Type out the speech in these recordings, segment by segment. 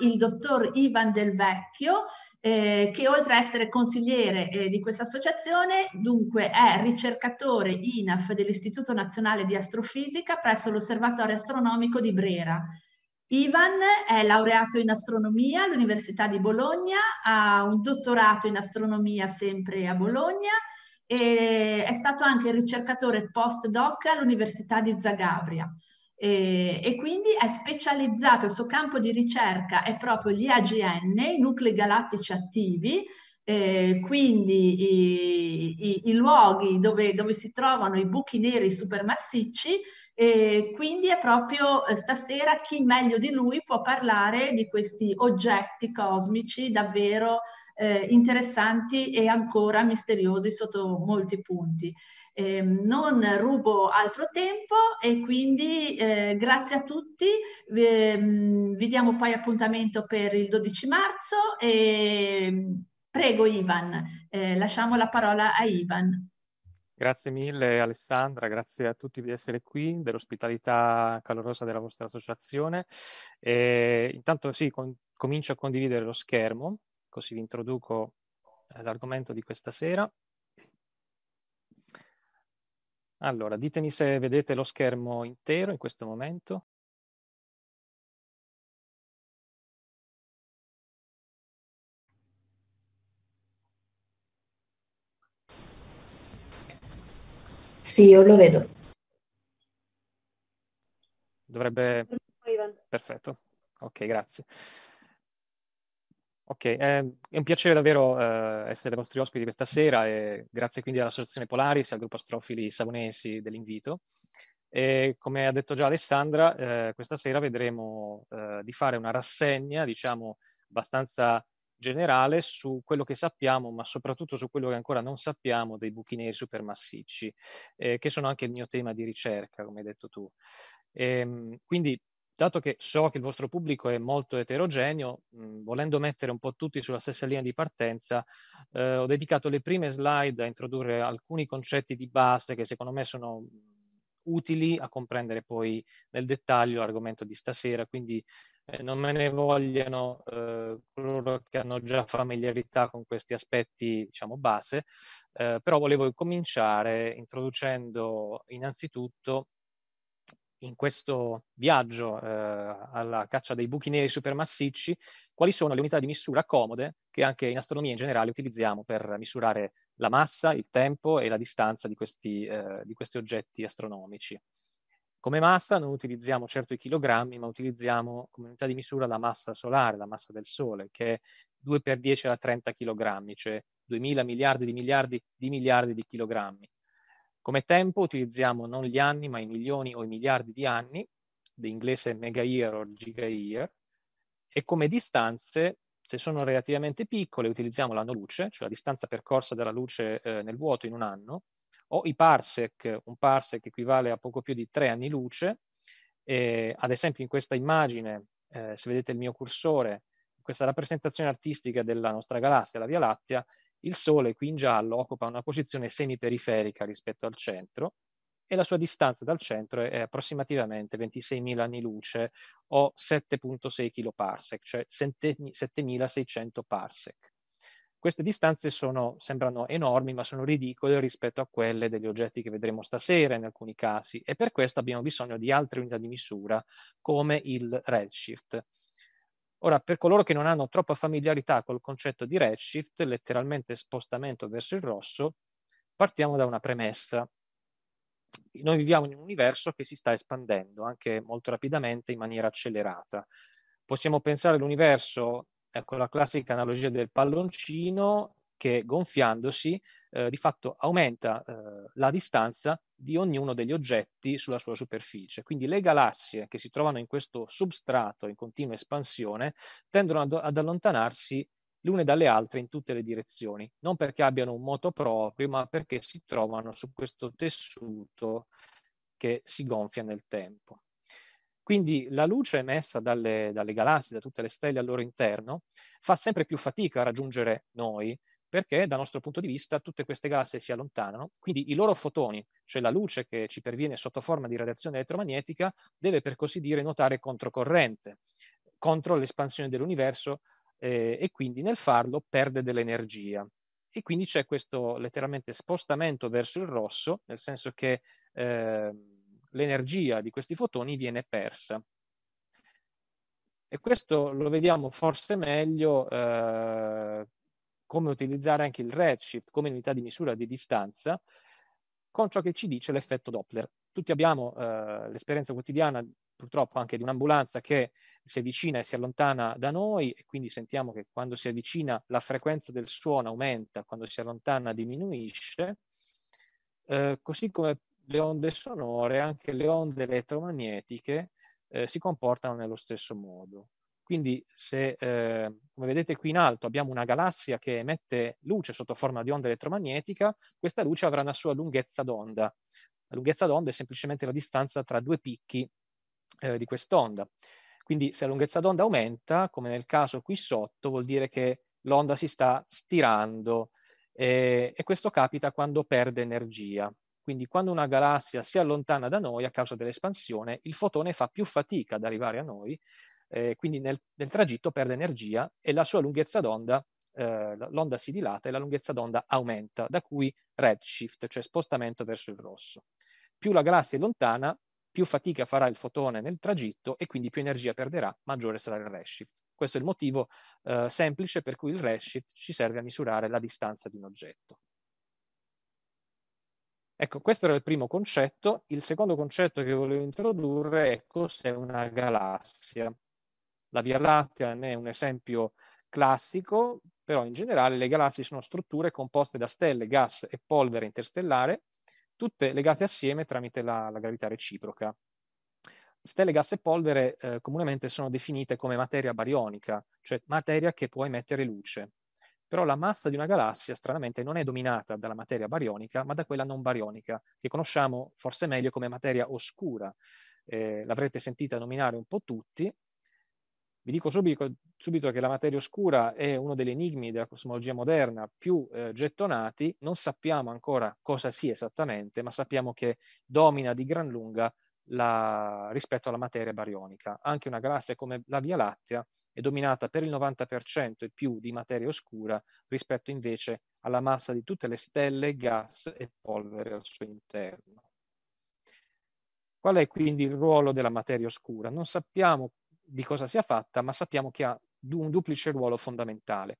il dottor Ivan Del Vecchio eh, che oltre a essere consigliere eh, di questa associazione, dunque è ricercatore INAF dell'Istituto Nazionale di Astrofisica presso l'Osservatorio Astronomico di Brera. Ivan è laureato in astronomia all'Università di Bologna, ha un dottorato in astronomia sempre a Bologna e è stato anche ricercatore postdoc all'Università di Zagabria. E, eh, e, quindi è specializzato, il suo campo di ricerca è proprio gli AGN, i nuclei galattici attivi, eh, quindi i, i, i luoghi dove, dove, si trovano i buchi neri supermassicci, e quindi è proprio eh, stasera chi meglio di lui può parlare di questi oggetti cosmici davvero eh, interessanti e ancora misteriosi sotto molti punti. Eh, non rubo altro tempo e quindi eh, grazie a tutti, ehm, vi diamo poi appuntamento per il 12 marzo e ehm, prego Ivan, eh, lasciamo la parola a Ivan. Grazie mille Alessandra, grazie a tutti di essere qui, dell'ospitalità calorosa della vostra associazione. E intanto sì, com comincio a condividere lo schermo, così vi introduco eh, l'argomento di questa sera. Allora, ditemi se vedete lo schermo intero in questo momento. Sì, io lo vedo. Dovrebbe... Perfetto. Ok, grazie. Ok, ehm, è un piacere davvero eh, essere vostri ospiti questa sera e grazie quindi all'Associazione Polaris e al gruppo Astrofili Savonesi dell'invito. E come ha detto già Alessandra, eh, questa sera vedremo eh, di fare una rassegna, diciamo, abbastanza generale su quello che sappiamo, ma soprattutto su quello che ancora non sappiamo dei buchi neri supermassicci, eh, che sono anche il mio tema di ricerca, come hai detto tu. E, ehm, quindi dato che so che il vostro pubblico è molto eterogeneo, mh, mm, volendo mettere un po' tutti sulla stessa linea di partenza, eh, ho dedicato le prime slide a introdurre alcuni concetti di base che secondo me sono utili a comprendere poi nel dettaglio l'argomento di stasera, quindi eh, non me ne vogliono eh, coloro che hanno già familiarità con questi aspetti, diciamo, base, eh, però volevo cominciare introducendo innanzitutto in questo viaggio eh, alla caccia dei buchi neri supermassicci, quali sono le unità di misura comode che anche in astronomia in generale utilizziamo per misurare la massa, il tempo e la distanza di questi, eh, di questi oggetti astronomici. Come massa non utilizziamo certo i chilogrammi, ma utilizziamo come unità di misura la massa solare, la massa del Sole, che è 2 per 10 alla 30 chilogrammi, cioè 2000 miliardi di miliardi di miliardi di chilogrammi come tempo utilizziamo non gli anni, ma i milioni o i miliardi di anni, l'inglese mega year o giga year, e come distanze, se sono relativamente piccole, utilizziamo l'anno luce, cioè la distanza percorsa dalla luce eh, nel vuoto in un anno, o i parsec, un parsec equivale a poco più di tre anni luce, e, ad esempio in questa immagine, eh, se vedete il mio cursore, questa rappresentazione artistica della nostra galassia, la Via Lattea, il Sole qui in giallo occupa una posizione semiperiferica rispetto al centro e la sua distanza dal centro è approssimativamente 26.000 anni luce o 7.6 kiloparsec, cioè 7.600 parsec. Queste distanze sono, sembrano enormi, ma sono ridicole rispetto a quelle degli oggetti che vedremo stasera in alcuni casi, e per questo abbiamo bisogno di altre unità di misura, come il redshift. Ora, per coloro che non hanno troppa familiarità col concetto di redshift, letteralmente spostamento verso il rosso, partiamo da una premessa. Noi viviamo in un universo che si sta espandendo anche molto rapidamente in maniera accelerata. Possiamo pensare all'universo con ecco la classica analogia del palloncino che gonfiandosi eh, di fatto aumenta eh, la distanza di ognuno degli oggetti sulla sua superficie. Quindi le galassie che si trovano in questo substrato in continua espansione tendono ad, ad allontanarsi l'une dalle altre in tutte le direzioni, non perché abbiano un moto proprio, ma perché si trovano su questo tessuto che si gonfia nel tempo. Quindi la luce emessa dalle, dalle galassie, da tutte le stelle al loro interno, fa sempre più fatica a raggiungere noi, perché dal nostro punto di vista tutte queste galassie si allontanano, quindi i loro fotoni, cioè la luce che ci perviene sotto forma di radiazione elettromagnetica, deve per così dire nuotare controcorrente, contro l'espansione dell'universo eh, e quindi nel farlo perde dell'energia. E quindi c'è questo letteralmente spostamento verso il rosso, nel senso che eh, l'energia di questi fotoni viene persa. E questo lo vediamo forse meglio eh, come utilizzare anche il redshift come unità di misura di distanza con ciò che ci dice l'effetto Doppler. Tutti abbiamo eh, l'esperienza quotidiana purtroppo anche di un'ambulanza che si avvicina e si allontana da noi e quindi sentiamo che quando si avvicina la frequenza del suono aumenta, quando si allontana diminuisce, eh, così come le onde sonore, anche le onde elettromagnetiche eh, si comportano nello stesso modo. Quindi se, eh, come vedete qui in alto, abbiamo una galassia che emette luce sotto forma di onda elettromagnetica, questa luce avrà una sua lunghezza d'onda. La lunghezza d'onda è semplicemente la distanza tra due picchi eh, di quest'onda. Quindi se la lunghezza d'onda aumenta, come nel caso qui sotto, vuol dire che l'onda si sta stirando eh, e questo capita quando perde energia. Quindi quando una galassia si allontana da noi a causa dell'espansione, il fotone fa più fatica ad arrivare a noi eh, quindi nel, nel, tragitto perde energia e la sua lunghezza d'onda, eh, l'onda si dilata e la lunghezza d'onda aumenta, da cui redshift, cioè spostamento verso il rosso. Più la galassia è lontana, più fatica farà il fotone nel tragitto e quindi più energia perderà, maggiore sarà il redshift. Questo è il motivo eh, semplice per cui il redshift ci serve a misurare la distanza di un oggetto. Ecco, questo era il primo concetto. Il secondo concetto che volevo introdurre è cos'è una galassia. La Via Lattea ne è un esempio classico, però in generale le galassie sono strutture composte da stelle, gas e polvere interstellare, tutte legate assieme tramite la, la gravità reciproca. Stelle, gas e polvere eh, comunemente sono definite come materia barionica, cioè materia che può emettere luce. Però la massa di una galassia, stranamente, non è dominata dalla materia barionica, ma da quella non barionica, che conosciamo forse meglio come materia oscura. Eh, l'avrete sentita nominare un po' tutti, vi dico subito, subito, che la materia oscura è uno degli enigmi della cosmologia moderna più eh, gettonati, non sappiamo ancora cosa sia esattamente, ma sappiamo che domina di gran lunga la, rispetto alla materia barionica. Anche una galassia come la Via Lattea è dominata per il 90% e più di materia oscura rispetto invece alla massa di tutte le stelle, gas e polvere al suo interno. Qual è quindi il ruolo della materia oscura? Non sappiamo di cosa sia fatta, ma sappiamo che ha un duplice ruolo fondamentale.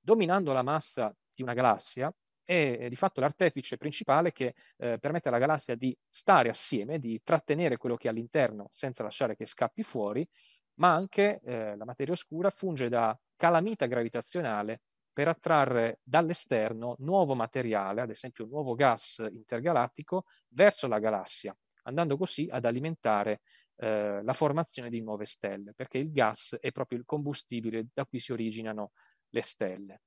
Dominando la massa di una galassia, è di fatto l'artefice principale che eh, permette alla galassia di stare assieme, di trattenere quello che è all'interno senza lasciare che scappi fuori, ma anche eh, la materia oscura funge da calamita gravitazionale per attrarre dall'esterno nuovo materiale, ad esempio un nuovo gas intergalattico, verso la galassia, andando così ad alimentare eh, la formazione di nuove stelle, perché il gas è proprio il combustibile da cui si originano le stelle.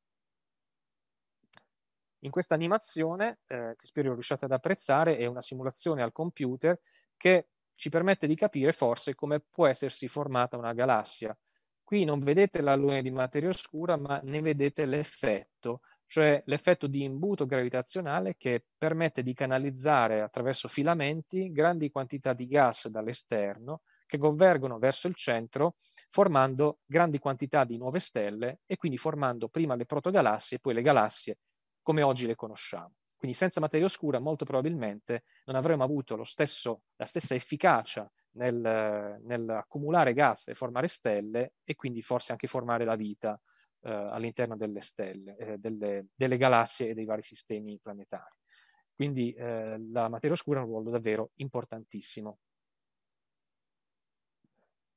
In questa animazione, eh, che spero riusciate ad apprezzare, è una simulazione al computer che ci permette di capire forse come può essersi formata una galassia, Qui non vedete la luna di materia oscura, ma ne vedete l'effetto, cioè l'effetto di imbuto gravitazionale che permette di canalizzare attraverso filamenti grandi quantità di gas dall'esterno che convergono verso il centro formando grandi quantità di nuove stelle e quindi formando prima le protogalassie e poi le galassie come oggi le conosciamo. Quindi senza materia oscura molto probabilmente non avremmo avuto stesso, la stessa efficacia nel, nel, accumulare gas e formare stelle e quindi forse anche formare la vita eh, all'interno delle stelle, eh, delle, delle, galassie e dei vari sistemi planetari. Quindi eh, la materia oscura ha un ruolo davvero importantissimo.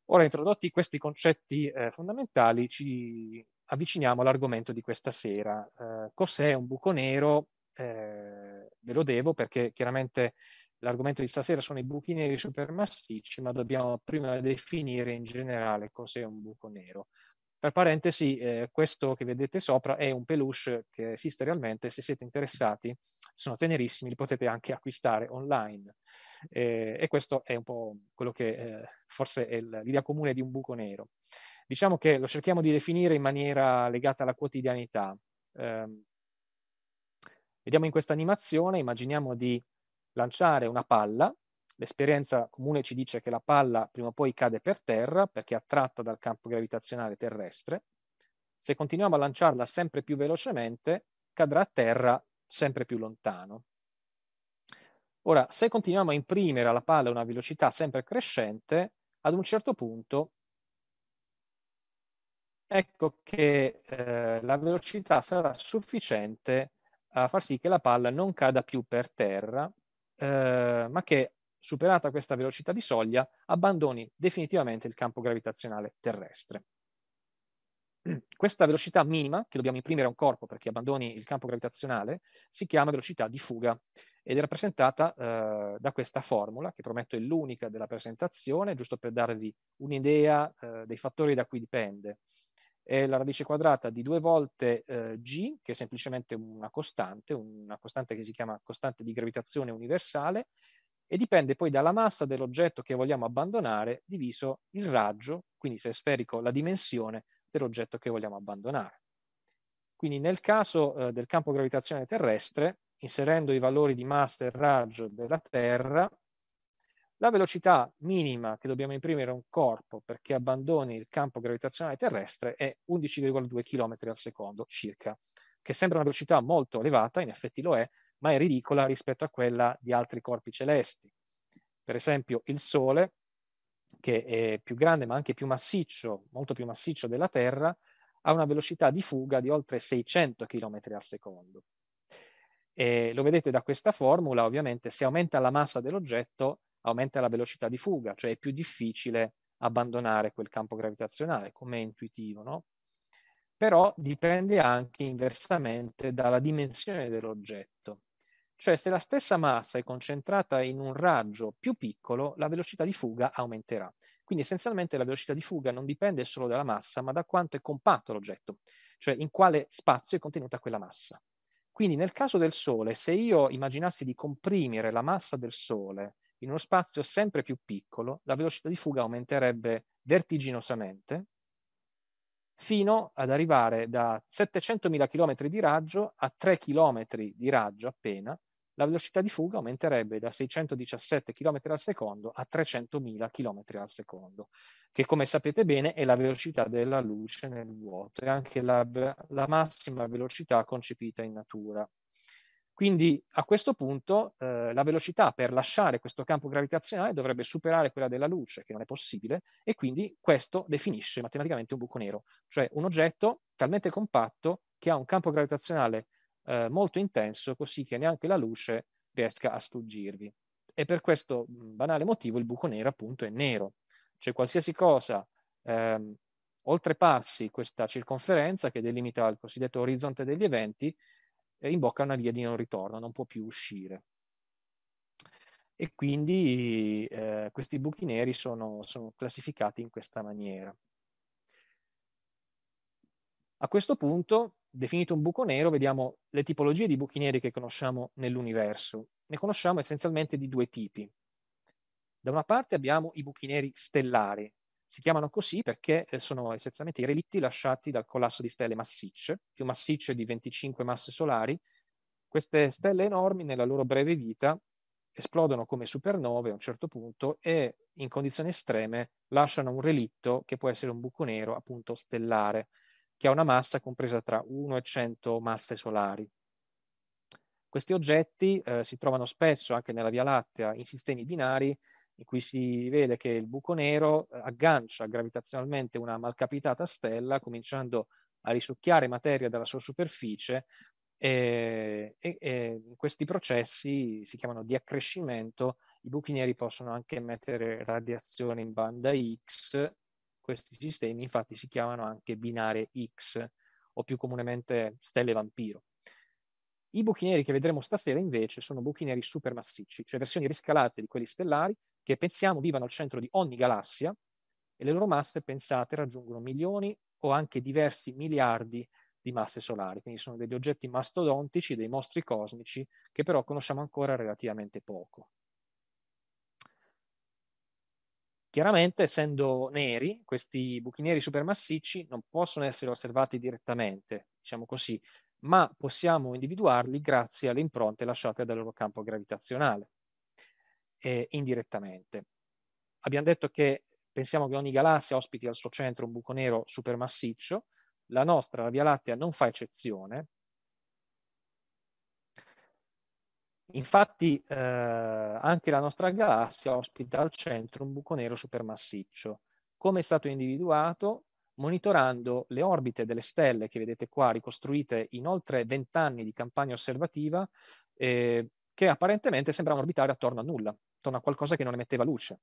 Ora, introdotti questi concetti eh, fondamentali, ci avviciniamo all'argomento di questa sera. Eh, cos'è un buco nero? Eh, ve lo devo perché chiaramente L'argomento di stasera sono i buchi neri supermassicci, ma dobbiamo prima definire in generale cos'è un buco nero. Tra parentesi, eh, questo che vedete sopra è un peluche che esiste realmente, se siete interessati, sono tenerissimi, li potete anche acquistare online. Eh, e questo è un po' quello che eh, forse è l'idea comune di un buco nero. Diciamo che lo cerchiamo di definire in maniera legata alla quotidianità. Ehm, vediamo in questa animazione, immaginiamo di lanciare una palla, l'esperienza comune ci dice che la palla prima o poi cade per terra perché è attratta dal campo gravitazionale terrestre, se continuiamo a lanciarla sempre più velocemente cadrà a terra sempre più lontano. Ora, se continuiamo a imprimere alla palla una velocità sempre crescente, ad un certo punto ecco che eh, la velocità sarà sufficiente a far sì che la palla non cada più per terra eh, ma che superata questa velocità di soglia abbandoni definitivamente il campo gravitazionale terrestre. Questa velocità minima che dobbiamo imprimere a un corpo perché abbandoni il campo gravitazionale si chiama velocità di fuga ed è rappresentata eh, da questa formula che prometto è l'unica della presentazione, giusto per darvi un'idea eh, dei fattori da cui dipende è la radice quadrata di 2 volte eh, g, che è semplicemente una costante, una costante che si chiama costante di gravitazione universale, e dipende poi dalla massa dell'oggetto che vogliamo abbandonare diviso il raggio, quindi se è sferico la dimensione dell'oggetto che vogliamo abbandonare. Quindi nel caso eh, del campo gravitazione terrestre, inserendo i valori di massa e raggio della Terra, la velocità minima che dobbiamo imprimere a un corpo perché abbandoni il campo gravitazionale terrestre è 11,2 km al secondo circa, che sembra una velocità molto elevata, in effetti lo è, ma è ridicola rispetto a quella di altri corpi celesti. Per esempio il Sole, che è più grande ma anche più massiccio, molto più massiccio della Terra, ha una velocità di fuga di oltre 600 km al secondo. E lo vedete da questa formula, ovviamente, se aumenta la massa dell'oggetto, aumenta la velocità di fuga, cioè è più difficile abbandonare quel campo gravitazionale, come è intuitivo, no? Però dipende anche inversamente dalla dimensione dell'oggetto. Cioè se la stessa massa è concentrata in un raggio più piccolo, la velocità di fuga aumenterà. Quindi essenzialmente la velocità di fuga non dipende solo dalla massa, ma da quanto è compatto l'oggetto, cioè in quale spazio è contenuta quella massa. Quindi nel caso del Sole, se io immaginassi di comprimere la massa del Sole in uno spazio sempre più piccolo, la velocità di fuga aumenterebbe vertiginosamente fino ad arrivare da 700.000 km di raggio a 3 km di raggio appena, la velocità di fuga aumenterebbe da 617 km al secondo a 300.000 km al secondo, che come sapete bene è la velocità della luce nel vuoto è anche la, la massima velocità concepita in natura. Quindi a questo punto eh, la velocità per lasciare questo campo gravitazionale dovrebbe superare quella della luce, che non è possibile, e quindi questo definisce matematicamente un buco nero, cioè un oggetto talmente compatto che ha un campo gravitazionale eh, molto intenso, così che neanche la luce riesca a sfuggirvi. E per questo mm, banale motivo il buco nero appunto è nero, cioè qualsiasi cosa ehm, oltrepassi questa circonferenza che delimita il cosiddetto orizzonte degli eventi imbocca una via di non ritorno, non può più uscire. E quindi eh, questi buchi neri sono, sono classificati in questa maniera. A questo punto, definito un buco nero, vediamo le tipologie di buchi neri che conosciamo nell'universo. Ne conosciamo essenzialmente di due tipi. Da una parte abbiamo i buchi neri stellari, si chiamano così perché eh, sono essenzialmente i relitti lasciati dal collasso di stelle massicce, più massicce di 25 masse solari. Queste stelle enormi nella loro breve vita esplodono come supernove a un certo punto e in condizioni estreme lasciano un relitto che può essere un buco nero appunto stellare, che ha una massa compresa tra 1 e 100 masse solari. Questi oggetti eh, si trovano spesso anche nella Via Lattea in sistemi binari in cui si vede che il buco nero eh, aggancia gravitazionalmente una malcapitata stella, cominciando a risucchiare materia dalla sua superficie eh, e, e, e questi processi si chiamano di accrescimento, i buchi neri possono anche emettere radiazione in banda X, questi sistemi infatti si chiamano anche binare X o più comunemente stelle vampiro. I buchi neri che vedremo stasera invece sono buchi neri supermassicci, cioè versioni riscalate di quelli stellari che pensiamo vivano al centro di ogni galassia e le loro masse pensate raggiungono milioni o anche diversi miliardi di masse solari, quindi sono degli oggetti mastodontici, dei mostri cosmici che però conosciamo ancora relativamente poco. Chiaramente, essendo neri, questi buchi neri supermassicci non possono essere osservati direttamente, diciamo così, ma possiamo individuarli grazie alle impronte lasciate dal loro campo gravitazionale eh, indirettamente. Abbiamo detto che pensiamo che ogni galassia ospiti al suo centro un buco nero supermassiccio, la nostra, la Via Lattea, non fa eccezione. Infatti eh, anche la nostra galassia ospita al centro un buco nero supermassiccio. Come è stato individuato? Monitorando le orbite delle stelle che vedete qua, ricostruite in oltre 20 anni di campagna osservativa, eh, che apparentemente sembravano orbitare attorno a nulla, attorno a qualcosa che non emetteva luce.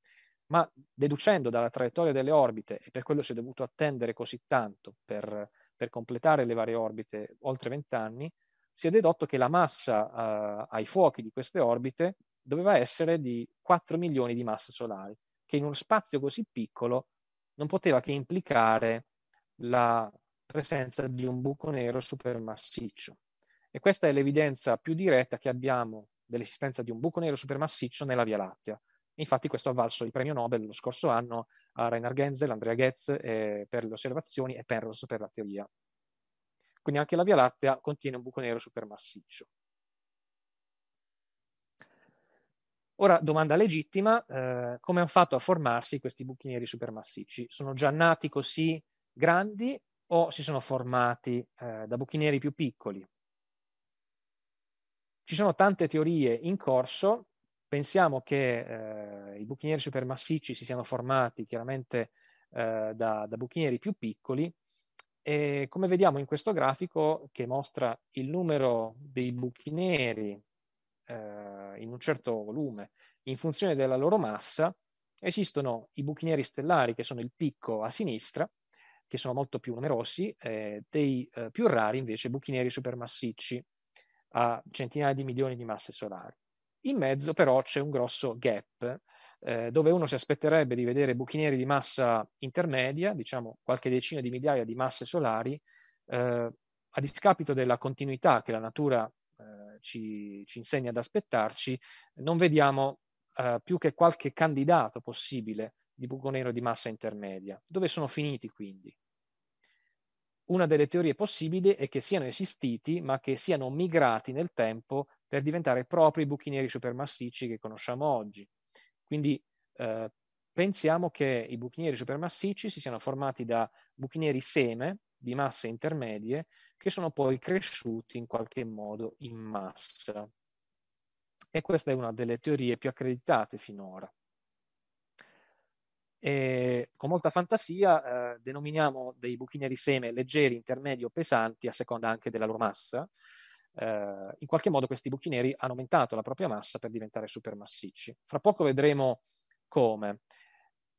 Ma deducendo dalla traiettoria delle orbite, e per quello si è dovuto attendere così tanto per, per completare le varie orbite oltre vent'anni, si è dedotto che la massa eh, ai fuochi di queste orbite doveva essere di 4 milioni di masse solari, che in uno spazio così piccolo non poteva che implicare la presenza di un buco nero supermassiccio. E questa è l'evidenza più diretta che abbiamo dell'esistenza di un buco nero supermassiccio nella Via Lattea. Infatti questo ha valso il premio Nobel lo scorso anno a Reinhard Genzel, Andrea Goetz eh, per le osservazioni e Penrose per la teoria. Quindi anche la Via Lattea contiene un buco nero supermassiccio. Ora, domanda legittima, eh, come hanno fatto a formarsi questi buchi neri supermassicci? Sono già nati così grandi o si sono formati eh, da buchi neri più piccoli? Ci sono tante teorie in corso, pensiamo che eh, i buchinieri supermassicci si siano formati chiaramente eh, da, da buchinieri più piccoli e come vediamo in questo grafico che mostra il numero dei buchi neri eh, in un certo volume in funzione della loro massa, esistono i buchi neri stellari che sono il picco a sinistra, che sono molto più numerosi, eh, dei eh, più rari invece buchi neri supermassicci a centinaia di milioni di masse solari. In mezzo però c'è un grosso gap eh, dove uno si aspetterebbe di vedere buchi neri di massa intermedia, diciamo qualche decina di migliaia di masse solari, eh, a discapito della continuità che la natura eh, ci, ci, insegna ad aspettarci, non vediamo eh, più che qualche candidato possibile di buco nero di massa intermedia. Dove sono finiti quindi? Una delle teorie possibili è che siano esistiti, ma che siano migrati nel tempo per diventare proprio i buchi neri supermassicci che conosciamo oggi. Quindi eh, pensiamo che i buchi neri supermassicci si siano formati da buchi neri seme di masse intermedie che sono poi cresciuti in qualche modo in massa. E questa è una delle teorie più accreditate finora e con molta fantasia eh, denominiamo dei buchi neri seme leggeri, intermedi o pesanti a seconda anche della loro massa. Eh, in qualche modo questi buchi neri hanno aumentato la propria massa per diventare supermassicci. Fra poco vedremo come.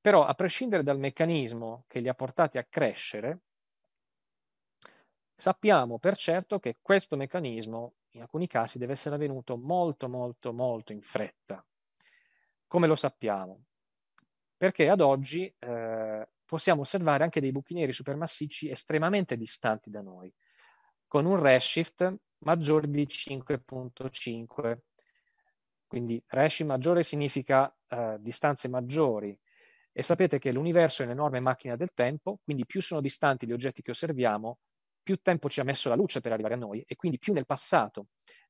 Però a prescindere dal meccanismo che li ha portati a crescere, sappiamo per certo che questo meccanismo in alcuni casi deve essere avvenuto molto molto molto in fretta. Come lo sappiamo? perché ad oggi eh, possiamo osservare anche dei buchi neri supermassicci estremamente distanti da noi, con un redshift maggiore di 5.5. Quindi redshift maggiore significa eh, distanze maggiori, e sapete che l'universo è un'enorme macchina del tempo, quindi più sono distanti gli oggetti che osserviamo, più tempo ci ha messo la luce per arrivare a noi e quindi più nel passato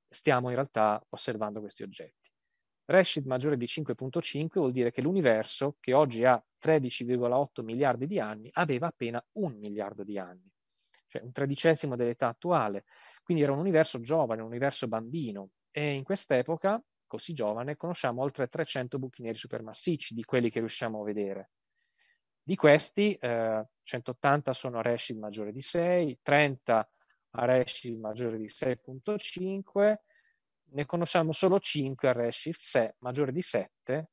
stiamo in realtà osservando questi oggetti. Rashid maggiore di 5.5 vuol dire che l'universo, che oggi ha 13,8 miliardi di anni, aveva appena un miliardo di anni, cioè un tredicesimo dell'età attuale. Quindi era un universo giovane, un universo bambino. E in quest'epoca, così giovane, conosciamo oltre 300 buchi neri supermassicci di quelli che riusciamo a vedere. Di questi, eh, 180 sono a Rashid maggiore di 6, 30 a Rashid maggiore di 6.5, ne conosciamo solo 5 a redshift se maggiore di 7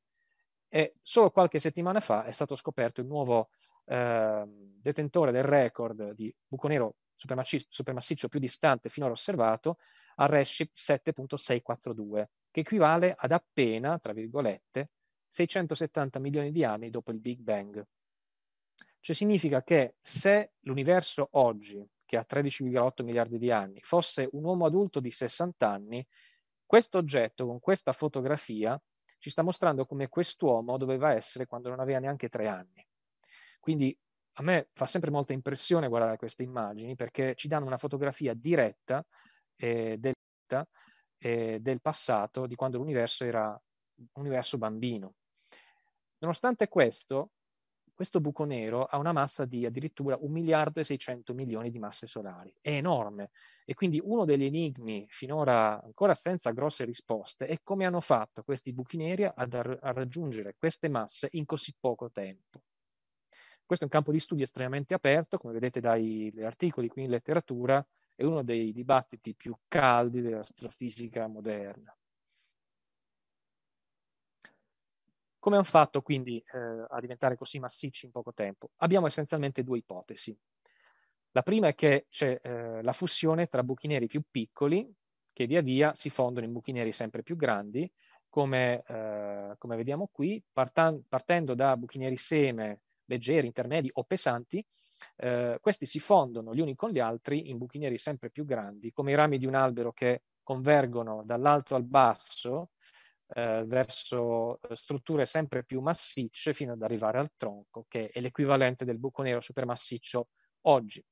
e solo qualche settimana fa è stato scoperto il nuovo eh, detentore del record di buco nero supermassiccio più distante finora osservato a redshift 7.642 che equivale ad appena, tra virgolette, 670 milioni di anni dopo il Big Bang. Cioè significa che se l'universo oggi, che ha 13,8 miliardi di anni, fosse un uomo adulto di 60 anni, questo oggetto con questa fotografia ci sta mostrando come quest'uomo doveva essere quando non aveva neanche tre anni. Quindi a me fa sempre molta impressione guardare queste immagini perché ci danno una fotografia diretta eh, del, eh, del passato, di quando l'universo era un universo bambino. Nonostante questo, questo buco nero ha una massa di addirittura 1 miliardo e 600 milioni di masse solari, è enorme e quindi uno degli enigmi finora ancora senza grosse risposte è come hanno fatto questi buchi neri a, dar- a raggiungere queste masse in così poco tempo. Questo è un campo di studio estremamente aperto, come vedete dagli articoli qui in letteratura, è uno dei dibattiti più caldi dell'astrofisica moderna. Come hanno fatto quindi eh, a diventare così massicci in poco tempo? Abbiamo essenzialmente due ipotesi. La prima è che c'è eh, la fussione tra buchi neri più piccoli che via via si fondono in buchi neri sempre più grandi, come, eh, come vediamo qui, partendo da buchi neri seme leggeri, intermedi o pesanti, eh, questi si fondono gli uni con gli altri in buchi neri sempre più grandi, come i rami di un albero che convergono dall'alto al basso eh, verso eh, strutture sempre più massicce fino ad arrivare al tronco, che è l'equivalente del buco nero supermassiccio oggi.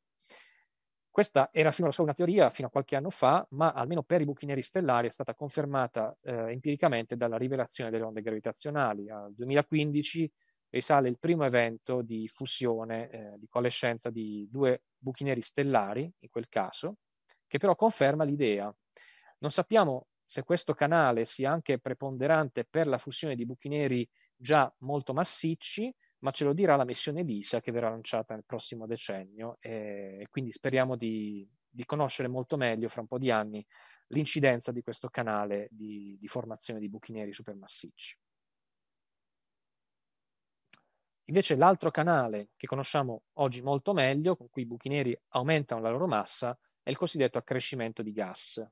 Questa era fino solo una teoria fino a qualche anno fa, ma almeno per i buchi neri stellari è stata confermata eh, empiricamente dalla rivelazione delle onde gravitazionali. Al 2015 risale il primo evento di fusione, eh, di coalescenza di due buchi neri stellari, in quel caso, che però conferma l'idea. Non sappiamo se questo canale sia anche preponderante per la fusione di buchi neri già molto massicci, ma ce lo dirà la missione DISA che verrà lanciata nel prossimo decennio eh, e quindi speriamo di, di conoscere molto meglio fra un po' di anni l'incidenza di questo canale di, di formazione di buchi neri supermassicci. Invece l'altro canale che conosciamo oggi molto meglio, con cui i buchi neri aumentano la loro massa, è il cosiddetto accrescimento di gas,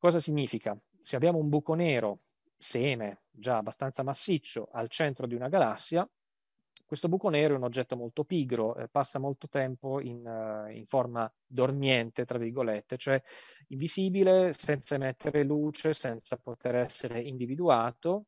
Cosa significa? Se abbiamo un buco nero, seme, già abbastanza massiccio, al centro di una galassia, questo buco nero è un oggetto molto pigro, eh, passa molto tempo in, uh, in, forma dormiente, tra virgolette, cioè invisibile, senza emettere luce, senza poter essere individuato,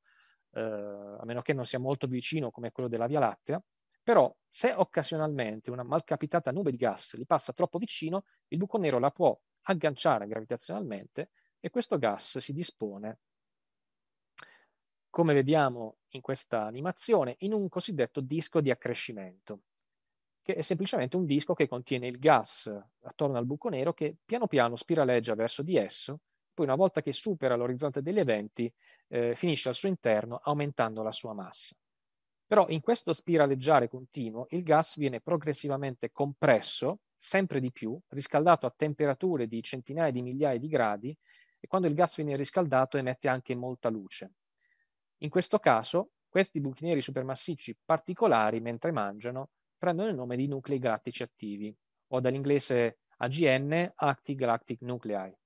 eh, a meno che non sia molto vicino come quello della Via Lattea, però se occasionalmente una malcapitata nube di gas gli passa troppo vicino, il buco nero la può agganciare gravitazionalmente e questo gas si dispone, come vediamo in questa animazione, in un cosiddetto disco di accrescimento, che è semplicemente un disco che contiene il gas attorno al buco nero che piano piano spiraleggia verso di esso, poi una volta che supera l'orizzonte degli eventi eh, finisce al suo interno aumentando la sua massa. Però in questo spiraleggiare continuo il gas viene progressivamente compresso sempre di più, riscaldato a temperature di centinaia di migliaia di gradi, e quando il gas viene riscaldato emette anche molta luce. In questo caso, questi buchi neri supermassicci particolari, mentre mangiano, prendono il nome di nuclei galattici attivi, o dall'inglese AGN, Active Galactic Nuclei.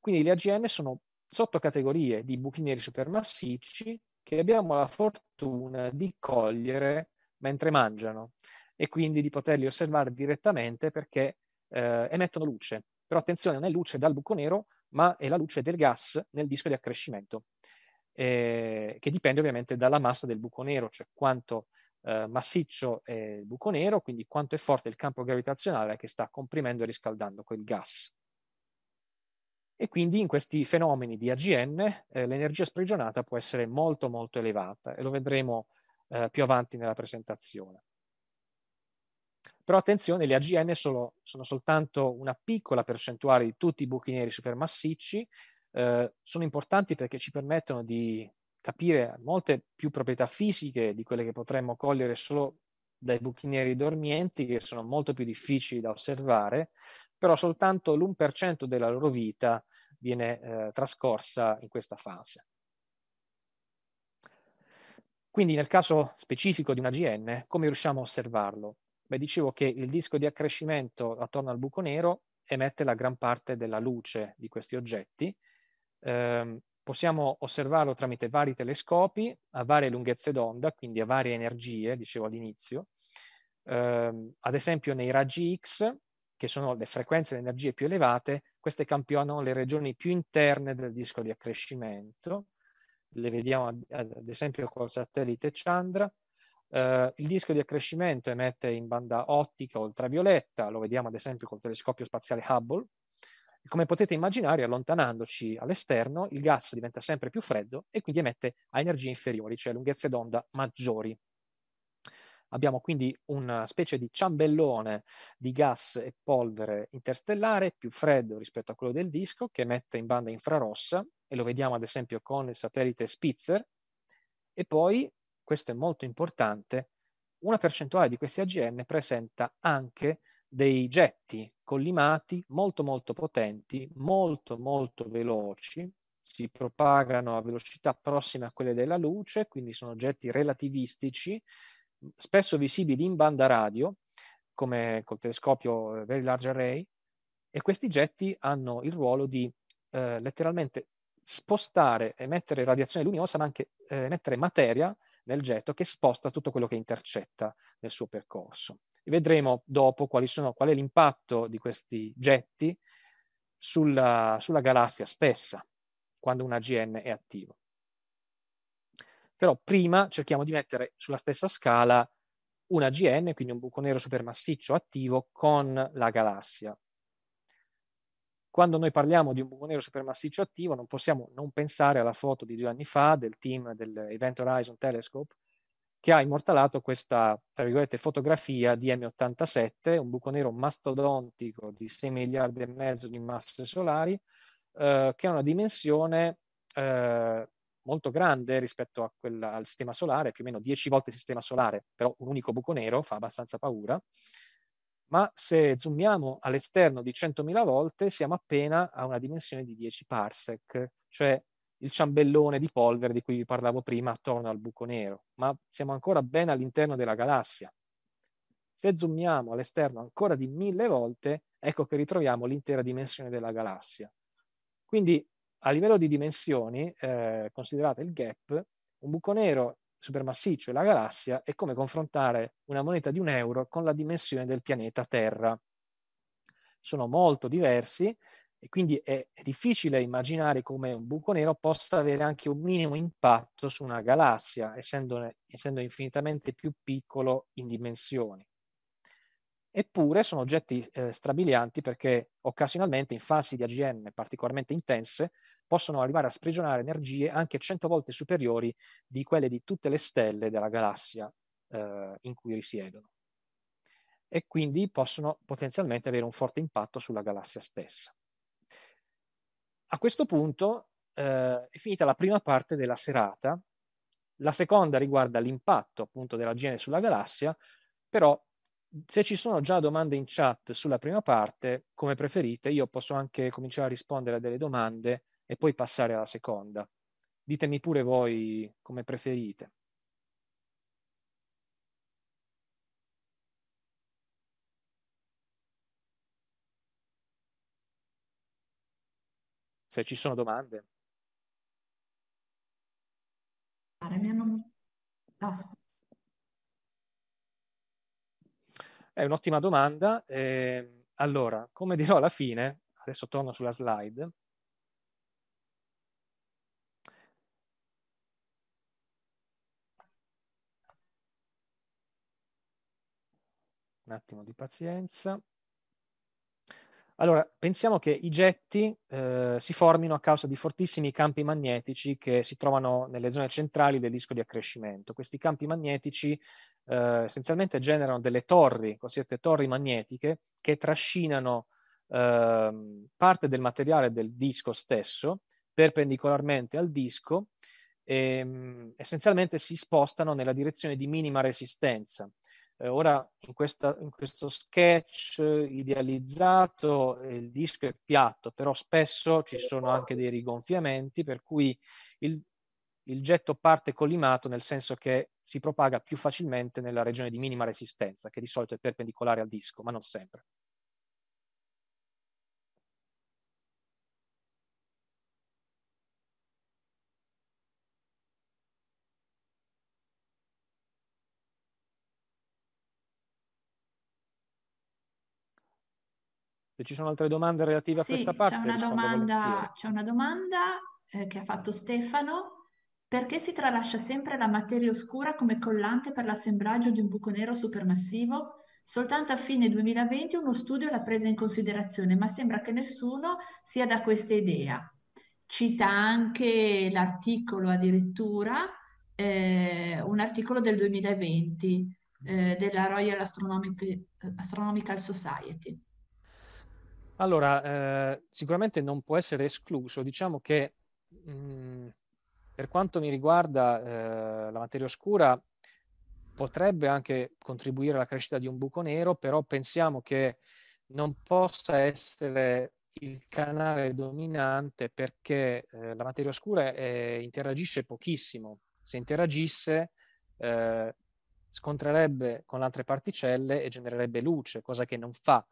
Quindi gli AGN sono sottocategorie di buchi neri supermassicci che abbiamo la fortuna di cogliere mentre mangiano e quindi di poterli osservare direttamente perché eh, emettono luce. Però attenzione, non è luce dal buco nero, ma è la luce del gas nel disco di accrescimento, eh, che dipende ovviamente dalla massa del buco nero, cioè quanto eh, massiccio è il buco nero, quindi quanto è forte il campo gravitazionale che sta comprimendo e riscaldando quel gas. E quindi in questi fenomeni di AGN eh, l'energia sprigionata può essere molto molto elevata e lo vedremo eh, più avanti nella presentazione. Però attenzione, le AGN sono, sono soltanto una piccola percentuale di tutti i buchi neri supermassicci, eh, sono importanti perché ci permettono di capire molte più proprietà fisiche di quelle che potremmo cogliere solo dai buchi neri dormienti, che sono molto più difficili da osservare, però soltanto l'1% della loro vita viene eh, trascorsa in questa fase. Quindi nel caso specifico di una GN, come riusciamo a osservarlo? Beh, dicevo che il disco di accrescimento attorno al buco nero emette la gran parte della luce di questi oggetti. Eh, possiamo osservarlo tramite vari telescopi a varie lunghezze d'onda, quindi a varie energie, dicevo all'inizio. Eh, ad esempio nei raggi X, che sono le frequenze e le energie più elevate, queste campionano le regioni più interne del disco di accrescimento. Le vediamo ad, ad esempio col satellite Chandra, Uh, il disco di accrescimento emette in banda ottica ultravioletta, lo vediamo ad esempio col telescopio spaziale Hubble. E come potete immaginare, allontanandoci all'esterno, il gas diventa sempre più freddo e quindi emette a energie inferiori, cioè lunghezze d'onda maggiori. Abbiamo quindi una specie di ciambellone di gas e polvere interstellare più freddo rispetto a quello del disco che emette in banda infrarossa e lo vediamo ad esempio con il satellite Spitzer e poi questo è molto importante, una percentuale di questi AGN presenta anche dei getti collimati molto molto potenti, molto molto veloci, si propagano a velocità prossime a quelle della luce, quindi sono getti relativistici, spesso visibili in banda radio, come col telescopio eh, Very Large Array, e questi getti hanno il ruolo di eh, letteralmente spostare e mettere radiazione luminosa, ma anche eh, mettere materia nel getto che sposta tutto quello che intercetta nel suo percorso. E vedremo dopo sono, qual è l'impatto di questi getti sulla, sulla galassia stessa, quando un AGN è attivo. Però prima cerchiamo di mettere sulla stessa scala un AGN, quindi un buco nero supermassiccio attivo, con la galassia quando noi parliamo di un buco nero supermassiccio attivo, non possiamo non pensare alla foto di due anni fa del team dell'Event Horizon Telescope che ha immortalato questa, tra virgolette, fotografia di M87, un buco nero mastodontico di 6 miliardi e mezzo di masse solari, eh, che ha una dimensione eh, molto grande rispetto quella, al sistema solare, più o meno 10 volte il sistema solare, però un unico buco nero fa abbastanza paura ma se zoomiamo all'esterno di 100.000 volte siamo appena a una dimensione di 10 parsec, cioè il ciambellone di polvere di cui vi parlavo prima attorno al buco nero, ma siamo ancora ben all'interno della galassia. Se zoomiamo all'esterno ancora di mille volte, ecco che ritroviamo l'intera dimensione della galassia. Quindi a livello di dimensioni, eh, considerate il gap, un buco nero supermassiccio e la galassia è come confrontare una moneta di un euro con la dimensione del pianeta Terra. Sono molto diversi e quindi è, è difficile immaginare come un buco nero possa avere anche un minimo impatto su una galassia, essendo infinitamente più piccolo in dimensioni eppure sono oggetti eh, strabilianti perché occasionalmente in fasi di AGM particolarmente intense possono arrivare a sprigionare energie anche 100 volte superiori di quelle di tutte le stelle della galassia eh, in cui risiedono e quindi possono potenzialmente avere un forte impatto sulla galassia stessa. A questo punto eh, è finita la prima parte della serata, la seconda riguarda l'impatto appunto dell'AGM sulla galassia, però se ci sono già domande in chat sulla prima parte, come preferite, io posso anche cominciare a rispondere a delle domande e poi passare alla seconda. Ditemi pure voi come preferite. Se ci sono domande. Mi hanno... È un'ottima domanda. Eh, allora, come dirò alla fine, adesso torno sulla slide. Un attimo di pazienza. Allora, pensiamo che i getti eh, si formino a causa di fortissimi campi magnetici che si trovano nelle zone centrali del disco di accrescimento. Questi campi magnetici eh, essenzialmente generano delle torri, cosiddette torri magnetiche, che trascinano eh, parte del materiale del disco stesso perpendicolarmente al disco e ehm, essenzialmente si spostano nella direzione di minima resistenza. Eh, ora, in, questa, in, questo sketch idealizzato, eh, il disco è piatto, però spesso ci sono anche dei rigonfiamenti, per cui il, il getto parte collimato nel senso che si propaga più facilmente nella regione di minima resistenza, che di solito è perpendicolare al disco, ma non sempre. ci sono altre domande relative sì, a questa parte, c'è una domanda, c'è una domanda eh, che ha fatto Stefano. Perché si tralascia sempre la materia oscura come collante per l'assemblaggio di un buco nero supermassivo? Soltanto a fine 2020 uno studio l'ha presa in considerazione, ma sembra che nessuno sia da questa idea. Cita anche l'articolo addirittura, eh, un articolo del 2020 eh, della Royal Astronomic, Astronomical Society. Allora, eh, sicuramente non può essere escluso. Diciamo che mh, mm, per quanto mi riguarda eh, la materia oscura potrebbe anche contribuire alla crescita di un buco nero, però pensiamo che non possa essere il canale dominante perché eh, la materia oscura è, eh, interagisce pochissimo. Se interagisse eh, scontrerebbe con altre particelle e genererebbe luce, cosa che non fa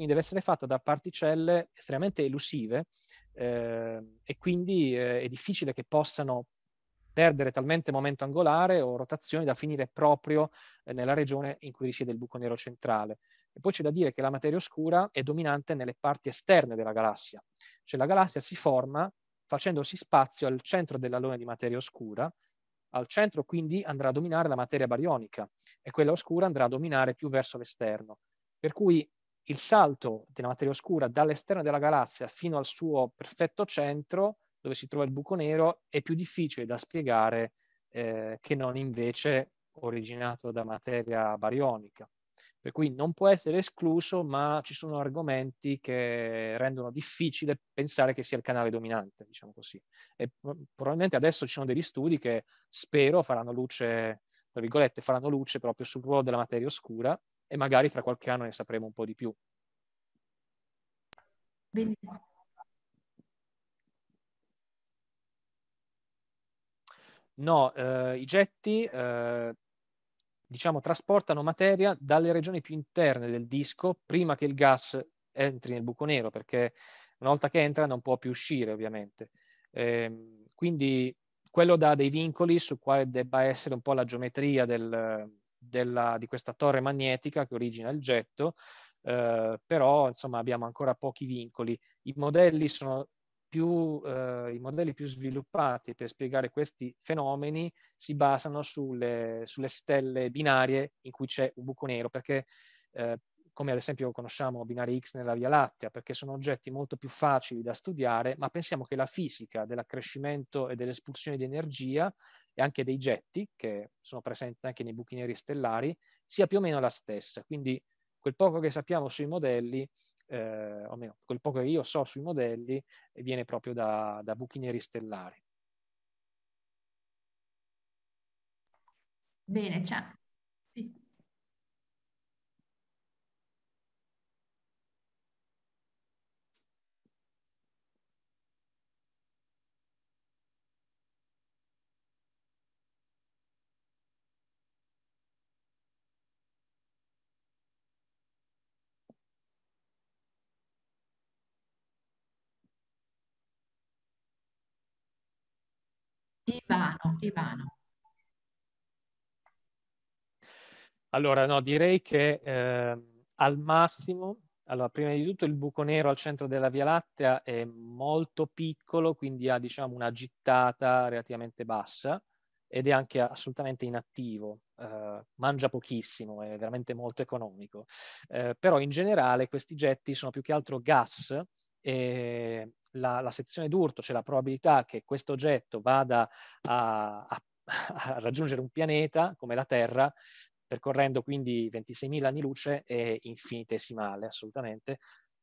quindi deve essere fatta da particelle estremamente elusive eh, e quindi eh, è difficile che possano perdere talmente momento angolare o rotazioni da finire proprio eh, nella regione in cui risiede il buco nero centrale. E poi c'è da dire che la materia oscura è dominante nelle parti esterne della galassia, cioè la galassia si forma facendosi spazio al centro dell'alone di materia oscura, al centro quindi andrà a dominare la materia barionica e quella oscura andrà a dominare più verso l'esterno. Per cui il salto della materia oscura dall'esterno della galassia fino al suo perfetto centro, dove si trova il buco nero, è più difficile da spiegare eh, che non invece originato da materia barionica. Per cui non può essere escluso, ma ci sono argomenti che rendono difficile pensare che sia il canale dominante, diciamo così. E probabilmente adesso ci sono degli studi che spero faranno luce, tra virgolette, faranno luce proprio sul ruolo della materia oscura e magari fra qualche anno ne sapremo un po' di più. Benissimo. No, eh, i getti eh, diciamo trasportano materia dalle regioni più interne del disco prima che il gas entri nel buco nero, perché una volta che entra non può più uscire, ovviamente. Eh, quindi quello dà dei vincoli su quale debba essere un po' la geometria del, della, di questa torre magnetica che origina il getto, eh, però insomma abbiamo ancora pochi vincoli. I modelli sono più, eh, i modelli più sviluppati per spiegare questi fenomeni si basano sulle, sulle stelle binarie in cui c'è un buco nero, perché eh, come ad esempio conosciamo binari X nella Via Lattea, perché sono oggetti molto più facili da studiare, ma pensiamo che la fisica dell'accrescimento e dell'espulsione di energia e anche dei getti, che sono presenti anche nei buchi neri stellari, sia più o meno la stessa. Quindi quel poco che sappiamo sui modelli, eh, o meno, quel poco che io so sui modelli, viene proprio da, da buchi neri stellari. Bene, cioè, Ivano, Ivano. Allora, no, direi che eh, al massimo, allora, prima di tutto il buco nero al centro della Via Lattea è molto piccolo, quindi ha, diciamo, una gittata relativamente bassa ed è anche assolutamente inattivo, eh, mangia pochissimo, è veramente molto economico. Eh, però in generale questi getti sono più che altro gas e, la, la sezione d'urto, cioè la probabilità che questo oggetto vada a, a, a raggiungere un pianeta come la Terra, percorrendo quindi 26.000 anni luce, è infinitesimale assolutamente,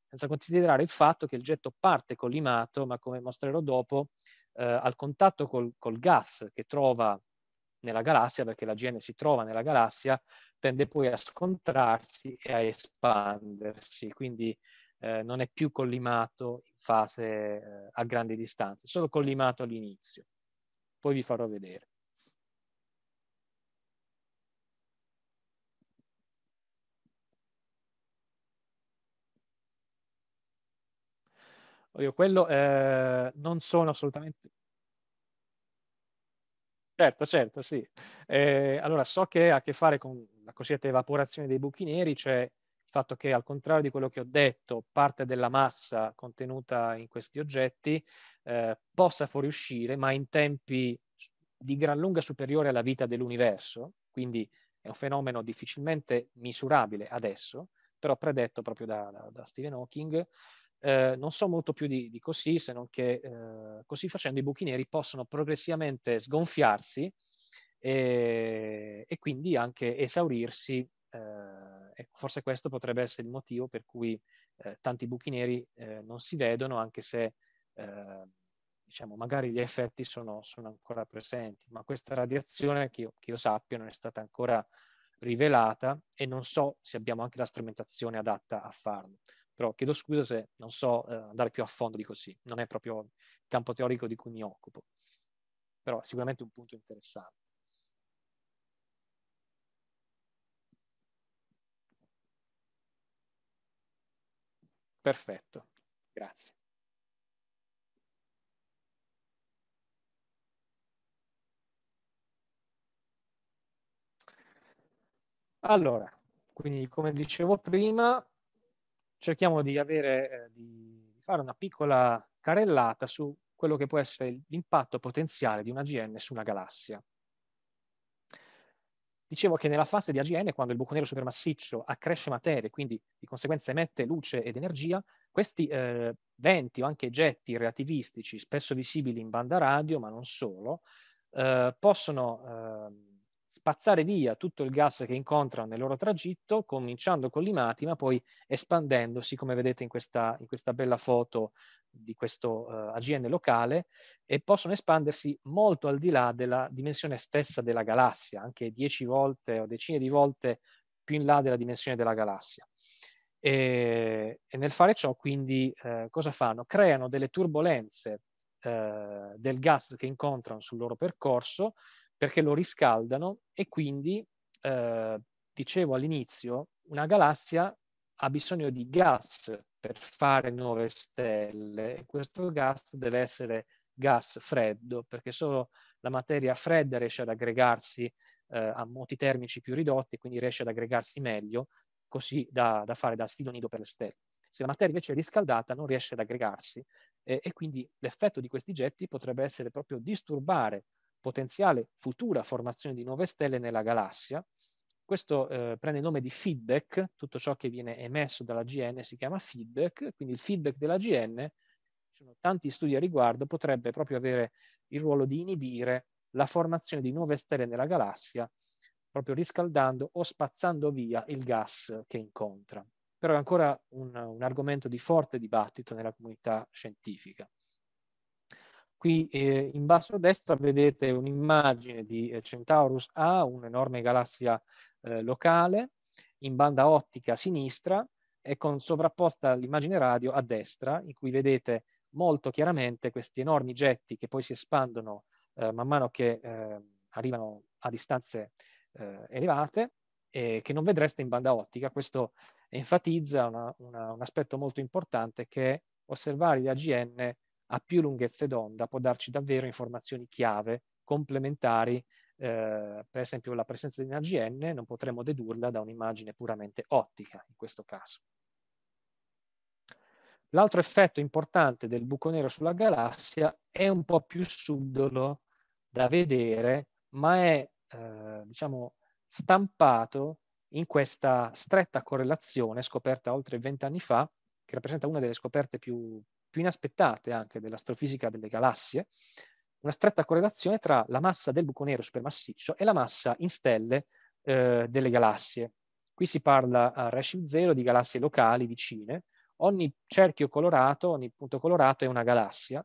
senza considerare il fatto che il getto parte collimato, ma come mostrerò dopo, eh, al contatto col, col, gas che trova nella galassia, perché la GN si trova nella galassia, tende poi a scontrarsi e a espandersi. Quindi eh, non è più collimato in fase eh, a grandi distanze, solo collimato all'inizio. Poi vi farò vedere. Io quello eh, non sono assolutamente... Certo, certo, sì. Eh, allora, so che ha a che fare con la cosiddetta evaporazione dei buchi neri, cioè il fatto che al contrario di quello che ho detto, parte della massa contenuta in questi oggetti eh, possa fuoriuscire, ma in tempi di gran lunga superiori alla vita dell'universo, quindi è un fenomeno difficilmente misurabile adesso, però predetto proprio da, da, da Stephen Hawking. Eh, non so molto più di, di così, se non che eh, così facendo i buchi neri possono progressivamente sgonfiarsi e, eh, e quindi anche esaurirsi eh, ecco, forse questo potrebbe essere il motivo per cui eh, tanti buchi neri eh, non si vedono, anche se diciamo, magari gli effetti sono, sono, ancora presenti, ma questa radiazione, che io, che io sappia, non è stata ancora rivelata e non so se abbiamo anche la strumentazione adatta a farlo. Però chiedo scusa se non so eh, andare più a fondo di così, non è proprio il campo teorico di cui mi occupo, però è sicuramente un punto interessante. Perfetto, grazie. Allora, quindi come dicevo prima, cerchiamo di, avere, eh, di fare una piccola carellata su quello che può essere l'impatto potenziale di una GN su una galassia. Dicevo che nella fase di AGN, quando il buco nero supermassiccio accresce materia, e quindi di conseguenza emette luce ed energia, questi eh, venti o anche getti relativistici, spesso visibili in banda radio, ma non solo, eh, possono ehm, spazzare via tutto il gas che incontrano nel loro tragitto, cominciando con l'imati, ma poi espandendosi, come vedete in questa, in questa bella foto di questo uh, eh, AGN locale, e possono espandersi molto al di là della dimensione stessa della galassia, anche 10 volte o decine di volte più in là della dimensione della galassia. E, e nel fare ciò, quindi, eh, cosa fanno? Creano delle turbulenze eh, del gas che incontrano sul loro percorso, perché lo riscaldano e quindi, eh, dicevo all'inizio, una galassia ha bisogno di gas per fare nuove stelle questo gas deve essere gas freddo perché solo la materia fredda riesce ad aggregarsi eh, a moti termici più ridotti quindi riesce ad aggregarsi meglio così da, da fare da sfido nido per le stelle. Se la materia invece è riscaldata non riesce ad aggregarsi eh, e quindi l'effetto di questi getti potrebbe essere proprio disturbare potenziale futura formazione di nuove stelle nella galassia. Questo eh, prende il nome di feedback, tutto ciò che viene emesso dalla GN si chiama feedback, quindi il feedback della GN, ci sono tanti studi a riguardo, potrebbe proprio avere il ruolo di inibire la formazione di nuove stelle nella galassia, proprio riscaldando o spazzando via il gas che incontra. Però è ancora un, un argomento di forte dibattito nella comunità scientifica. Qui eh, in basso a destra vedete un'immagine di eh, Centaurus A, un'enorme galassia eh, locale, in banda ottica a sinistra e con sovrapposta l'immagine radio a destra, in cui vedete molto chiaramente questi enormi getti che poi si espandono eh, man mano che eh, arrivano a distanze elevate e che non vedreste in banda ottica. Questo enfatizza una, una, un aspetto molto importante che osservare gli AGN a più lunghezze d'onda può darci davvero informazioni chiave, complementari, eh, per esempio la presenza di una GN non potremmo dedurla da un'immagine puramente ottica in questo caso. L'altro effetto importante del buco nero sulla galassia è un po' più subdolo da vedere, ma è eh, diciamo, stampato in questa stretta correlazione scoperta oltre 20 anni fa, che rappresenta una delle scoperte più più inaspettate anche dell'astrofisica delle galassie, una stretta correlazione tra la massa del buco nero supermassiccio e la massa in stelle eh, delle galassie. Qui si parla a redshift 0 di galassie locali vicine, ogni cerchio colorato, ogni punto colorato è una galassia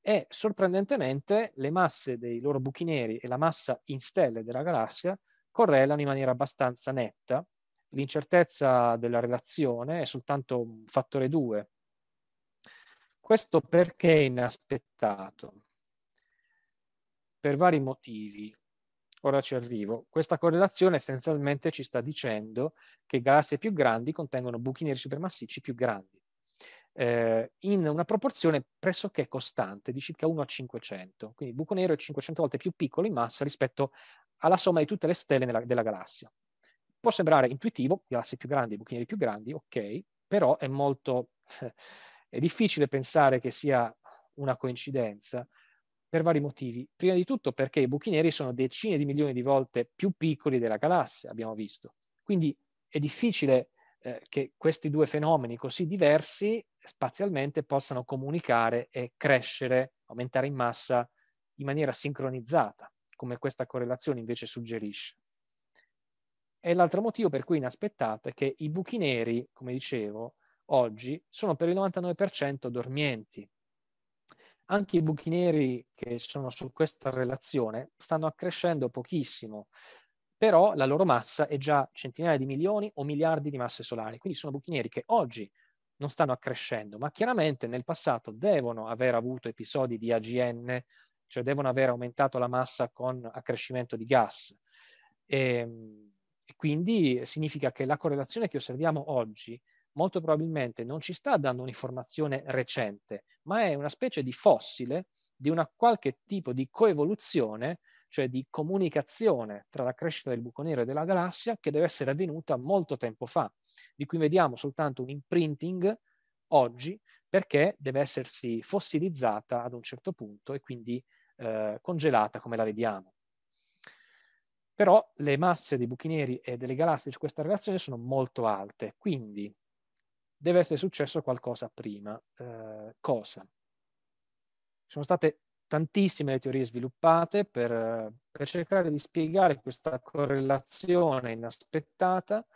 e sorprendentemente le masse dei loro buchi neri e la massa in stelle della galassia correlano in maniera abbastanza netta. L'incertezza della relazione è soltanto un fattore 2 questo perché è inaspettato? Per vari motivi. Ora ci arrivo. Questa correlazione essenzialmente ci sta dicendo che galassie più grandi contengono buchi neri supermassicci più grandi, eh, in una proporzione pressoché costante di circa 1 a 500. Quindi il buco nero è 500 volte più piccolo in massa rispetto alla somma di tutte le stelle nella, della galassia. Può sembrare intuitivo, galassie più grandi, buchi neri più grandi, ok, però è molto... È difficile pensare che sia una coincidenza per vari motivi. Prima di tutto perché i buchi neri sono decine di milioni di volte più piccoli della galassia, abbiamo visto. Quindi è difficile eh, che questi due fenomeni così diversi spazialmente possano comunicare e crescere, aumentare in massa in maniera sincronizzata, come questa correlazione invece suggerisce. E l'altro motivo per cui inaspettato è che i buchi neri, come dicevo, oggi sono per il 99% dormienti. Anche i buchi neri che sono su questa relazione stanno accrescendo pochissimo, però la loro massa è già centinaia di milioni o miliardi di masse solari, quindi sono buchi neri che oggi non stanno accrescendo, ma chiaramente nel passato devono aver avuto episodi di AGN, cioè devono aver aumentato la massa con accrescimento di gas. E, ehm, e quindi significa che la correlazione che osserviamo oggi molto probabilmente non ci sta dando un'informazione recente, ma è una specie di fossile di una qualche tipo di coevoluzione, cioè di comunicazione tra la crescita del buco nero e della galassia, che deve essere avvenuta molto tempo fa, di cui vediamo soltanto un imprinting oggi, perché deve essersi fossilizzata ad un certo punto e quindi eh, congelata come la vediamo. Però le masse dei buchi neri e delle galassie su questa relazione sono molto alte, quindi deve essere successo qualcosa prima. Eh, cosa? Ci sono state tantissime teorie sviluppate per, per, cercare di spiegare questa correlazione inaspettata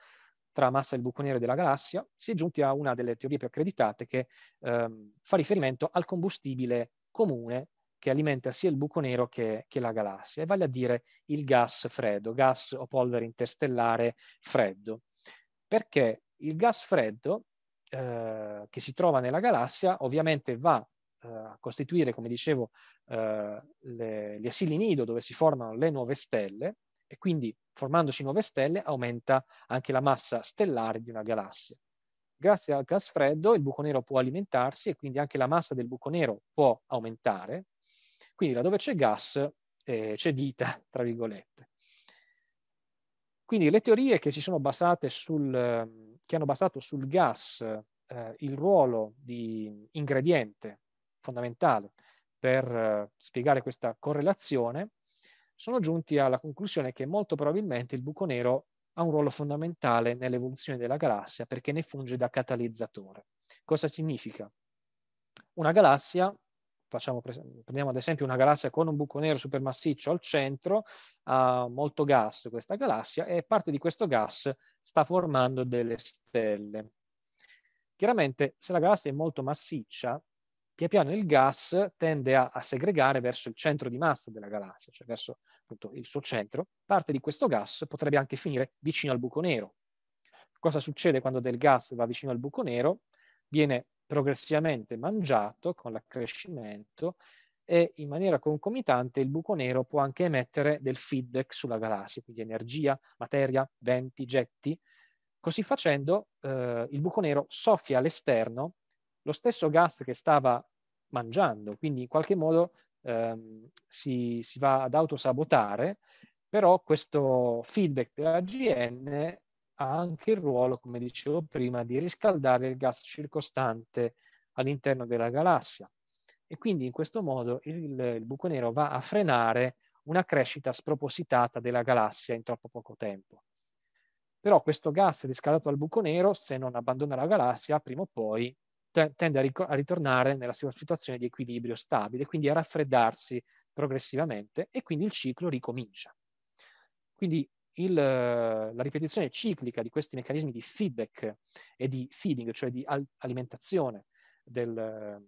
tra massa e buco nero della galassia, si è giunti a una delle teorie più accreditate che eh, fa riferimento al combustibile comune che alimenta sia il buco nero che, che, la galassia, e vale a dire il gas freddo, gas o polvere interstellare freddo. Perché il gas freddo eh, che si trova nella galassia ovviamente va eh, a costituire, come dicevo, eh, le, gli asili nido dove si formano le nuove stelle e quindi formandosi nuove stelle aumenta anche la massa stellare di una galassia. Grazie al gas freddo il buco nero può alimentarsi e quindi anche la massa del buco nero può aumentare. Quindi laddove c'è gas eh, c'è vita, tra virgolette. Quindi le teorie che si sono basate sul, ehm, che hanno basato sul gas eh, il ruolo di ingrediente fondamentale per eh, spiegare questa correlazione, sono giunti alla conclusione che molto probabilmente il buco nero ha un ruolo fondamentale nell'evoluzione della galassia perché ne funge da catalizzatore. Cosa significa? Una galassia facciamo, prendiamo ad esempio una galassia con un buco nero supermassiccio al centro, ha molto gas questa galassia e parte di questo gas sta formando delle stelle. Chiaramente se la galassia è molto massiccia, pian piano il gas tende a, a segregare verso il centro di massa della galassia, cioè verso appunto, il suo centro, parte di questo gas potrebbe anche finire vicino al buco nero. Cosa succede quando del gas va vicino al buco nero? Viene progressivamente mangiato con l'accrescimento e in maniera concomitante il buco nero può anche emettere del feedback sulla galassia, quindi energia, materia, venti, getti. Così facendo eh, il buco nero soffia all'esterno lo stesso gas che stava mangiando, quindi in qualche modo eh, si, si va ad autosabotare, però questo feedback della GN ha anche il ruolo, come dicevo prima, di riscaldare il gas circostante all'interno della galassia. E quindi in questo modo il, il buco nero va a frenare una crescita spropositata della galassia in troppo poco tempo. Però questo gas riscaldato al buco nero, se non abbandona la galassia, prima o poi tende a, ric- a ritornare nella sua situazione di equilibrio stabile, quindi a raffreddarsi progressivamente e quindi il ciclo ricomincia. Quindi il, la ripetizione ciclica di questi meccanismi di feedback e di feeding, cioè di al- alimentazione del,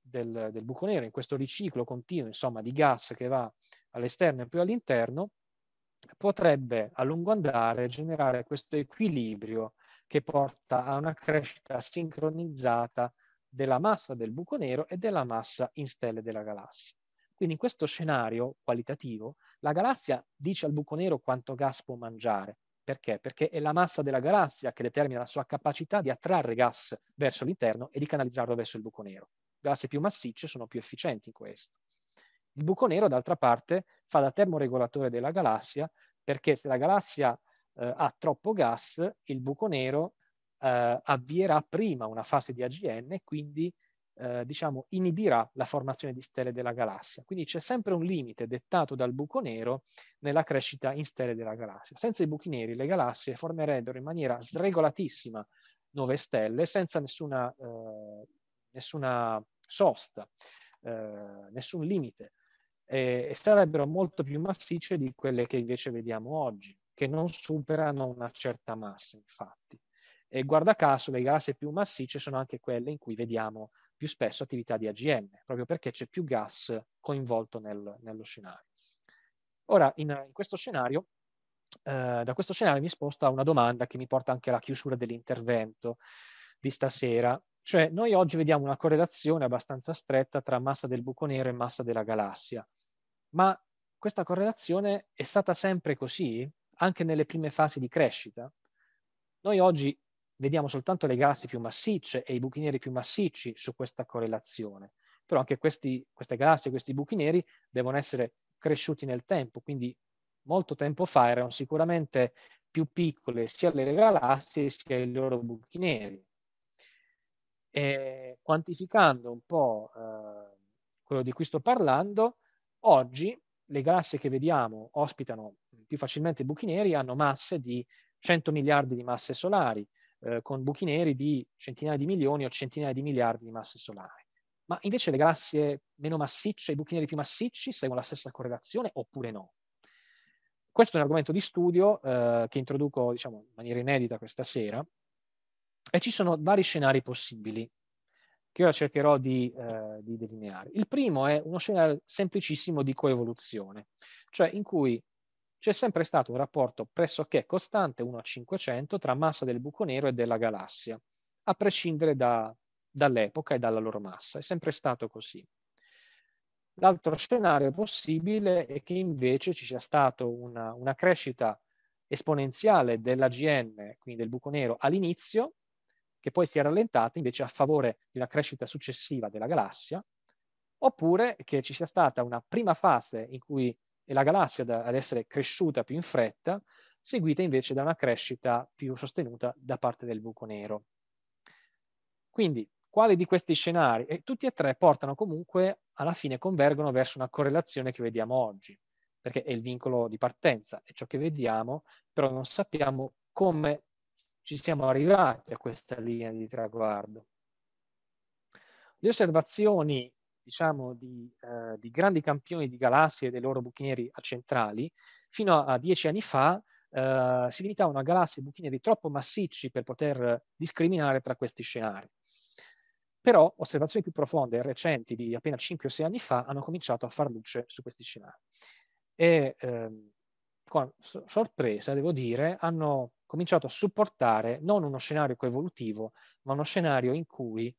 del, del, buco nero, in questo riciclo continuo insomma, di gas che va all'esterno e più all'interno, potrebbe a lungo andare generare questo equilibrio che porta a una crescita sincronizzata della massa del buco nero e della massa in stelle della galassia. Quindi in questo scenario qualitativo la galassia dice al buco nero quanto gas può mangiare. Perché? Perché è la massa della galassia che determina la sua capacità di attrarre gas verso l'interno e di canalizzarlo verso il buco nero. Galassie più massicce sono più efficienti in questo. Il buco nero, d'altra parte, fa da termoregolatore della galassia perché se la galassia eh, ha troppo gas, il buco nero eh, avvierà prima una fase di AGN e quindi eh, diciamo, inibirà la formazione di stelle della galassia. Quindi c'è sempre un limite dettato dal buco nero nella crescita in stelle della galassia. Senza i buchi neri le galassie formerebbero in maniera sregolatissima nuove stelle senza nessuna, eh, nessuna sosta, eh, nessun limite e, e sarebbero molto più massicce di quelle che invece vediamo oggi, che non superano una certa massa infatti. E guarda caso, le galassie più massicce sono anche quelle in cui vediamo più spesso attività di AGM, proprio perché c'è più gas coinvolto nel, nello scenario. Ora, in, in questo scenario, eh, da questo scenario mi sposto a una domanda che mi porta anche alla chiusura dell'intervento di stasera, cioè noi oggi vediamo una correlazione abbastanza stretta tra massa del buco nero e massa della galassia, ma questa correlazione è stata sempre così anche nelle prime fasi di crescita? Noi oggi vediamo soltanto le galassie più massicce e i buchi neri più massicci su questa correlazione. Però anche questi, queste galassie, questi buchi neri devono essere cresciuti nel tempo, quindi molto tempo fa erano sicuramente più piccole sia le galassie sia i loro buchi neri. E quantificando un po' eh, quello di cui sto parlando, oggi le galassie che vediamo ospitano più facilmente i buchi neri hanno masse di 100 miliardi di masse solari, eh, con buchi neri di centinaia di milioni o centinaia di miliardi di masse solari. Ma invece le galassie meno massicce, i buchi neri più massicci, seguono la stessa correlazione oppure no? Questo è un argomento di studio eh, che introduco diciamo, in maniera inedita questa sera e ci sono vari scenari possibili che ora cercherò di, eh, di delineare. Il primo è uno scenario semplicissimo di coevoluzione, cioè in cui c'è sempre stato un rapporto pressoché costante 1 a 500 tra massa del buco nero e della galassia, a prescindere da, dall'epoca e dalla loro massa. È sempre stato così. L'altro scenario possibile è che invece ci sia stata una, una crescita esponenziale dell'AGN, quindi del buco nero, all'inizio, che poi si è rallentata invece a favore di una crescita successiva della galassia, oppure che ci sia stata una prima fase in cui e la galassia da, ad essere cresciuta più in fretta, seguita invece da una crescita più sostenuta da parte del buco nero. Quindi, quali di questi scenari? E tutti e tre portano comunque, alla fine convergono verso una correlazione che vediamo oggi, perché è il vincolo di partenza, è ciò che vediamo, però non sappiamo come ci siamo arrivati a questa linea di traguardo. Le osservazioni diciamo, di, eh, di, grandi campioni di galassie e dei loro buchi neri accentrali, fino a dieci anni fa eh, si limitavano a galassie e buchi neri troppo massicci per poter discriminare tra questi scenari. Però osservazioni più profonde e recenti di appena 5 o 6 anni fa hanno cominciato a far luce su questi scenari. E ehm, con sorpresa, devo dire, hanno cominciato a supportare non uno scenario coevolutivo, ma uno scenario in cui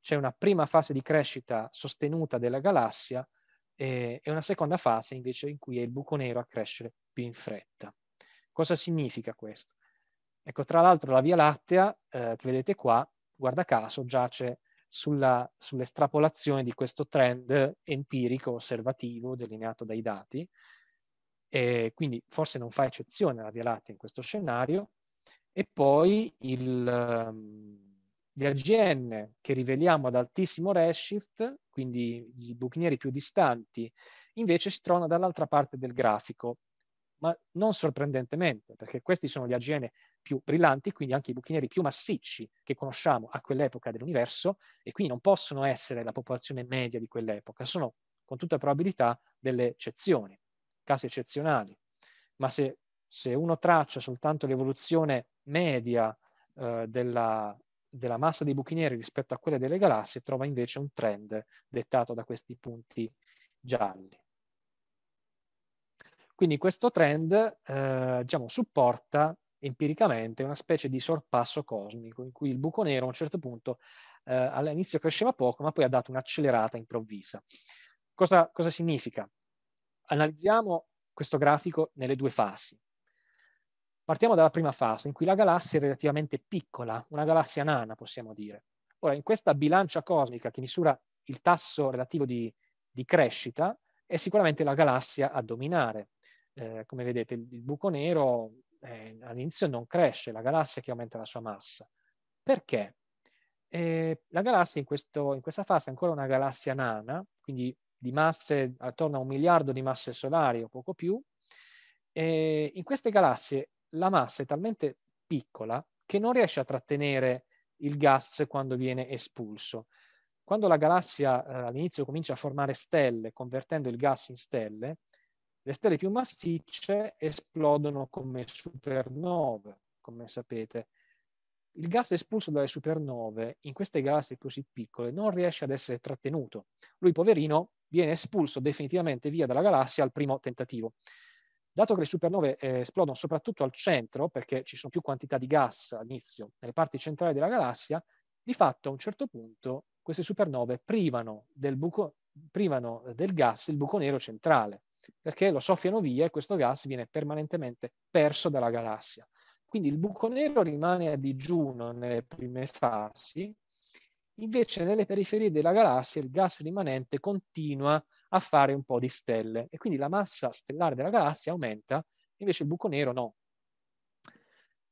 c'è una prima fase di crescita sostenuta della galassia e una seconda fase invece in cui è il buco nero a crescere più in fretta. Cosa significa questo? Ecco, tra l'altro la Via Lattea eh, che vedete qua, guarda caso, giace sulla, sull'estrapolazione di questo trend empirico, osservativo, delineato dai dati, e quindi forse non fa eccezione la Via Lattea in questo scenario, e poi il... Um, le AGN che riveliamo ad altissimo redshift, quindi i buchi più distanti, invece si trovano dall'altra parte del grafico, ma non sorprendentemente, perché questi sono gli AGN più brillanti, quindi anche i buchinieri più massicci che conosciamo a quell'epoca dell'universo, e quindi non possono essere la popolazione media di quell'epoca, sono con tutta probabilità delle eccezioni, casi eccezionali. Ma se, se uno traccia soltanto l'evoluzione media eh, della, della massa dei buchi neri rispetto a quella delle galassie trova invece un trend dettato da questi punti gialli. Quindi questo trend eh, diciamo, supporta empiricamente una specie di sorpasso cosmico in cui il buco nero a un certo punto eh, all'inizio cresceva poco ma poi ha dato un'accelerata improvvisa. Cosa, cosa significa? Analizziamo questo grafico nelle due fasi. Partiamo dalla prima fase, in cui la galassia è relativamente piccola, una galassia nana, possiamo dire. Ora, in questa bilancia cosmica che misura il tasso relativo di, di crescita, è sicuramente la galassia a dominare. Eh, come vedete, il buco nero eh, all'inizio non cresce, la galassia che aumenta la sua massa. Perché? Eh, la galassia in, questo, in, questa fase è ancora una galassia nana, quindi di masse attorno a un miliardo di masse solari o poco più. Eh, in queste galassie la massa è talmente piccola che non riesce a trattenere il gas quando viene espulso. Quando la galassia eh, all'inizio comincia a formare stelle, convertendo il gas in stelle, le stelle più massicce esplodono come supernove, come sapete. Il gas espulso dalle supernove in queste galassie così piccole non riesce ad essere trattenuto. Lui, poverino, viene espulso definitivamente via dalla galassia al primo tentativo. Dato che le supernove eh, esplodono soprattutto al centro, perché ci sono più quantità di gas all'inizio nelle parti centrali della galassia, di fatto a un certo punto queste supernove privano del, buco, privano del gas il buco nero centrale, perché lo soffiano via e questo gas viene permanentemente perso dalla galassia. Quindi il buco nero rimane a digiuno nelle prime fasi, invece nelle periferie della galassia il gas rimanente continua a a fare un po' di stelle e quindi la massa stellare della galassia aumenta, invece il buco nero no.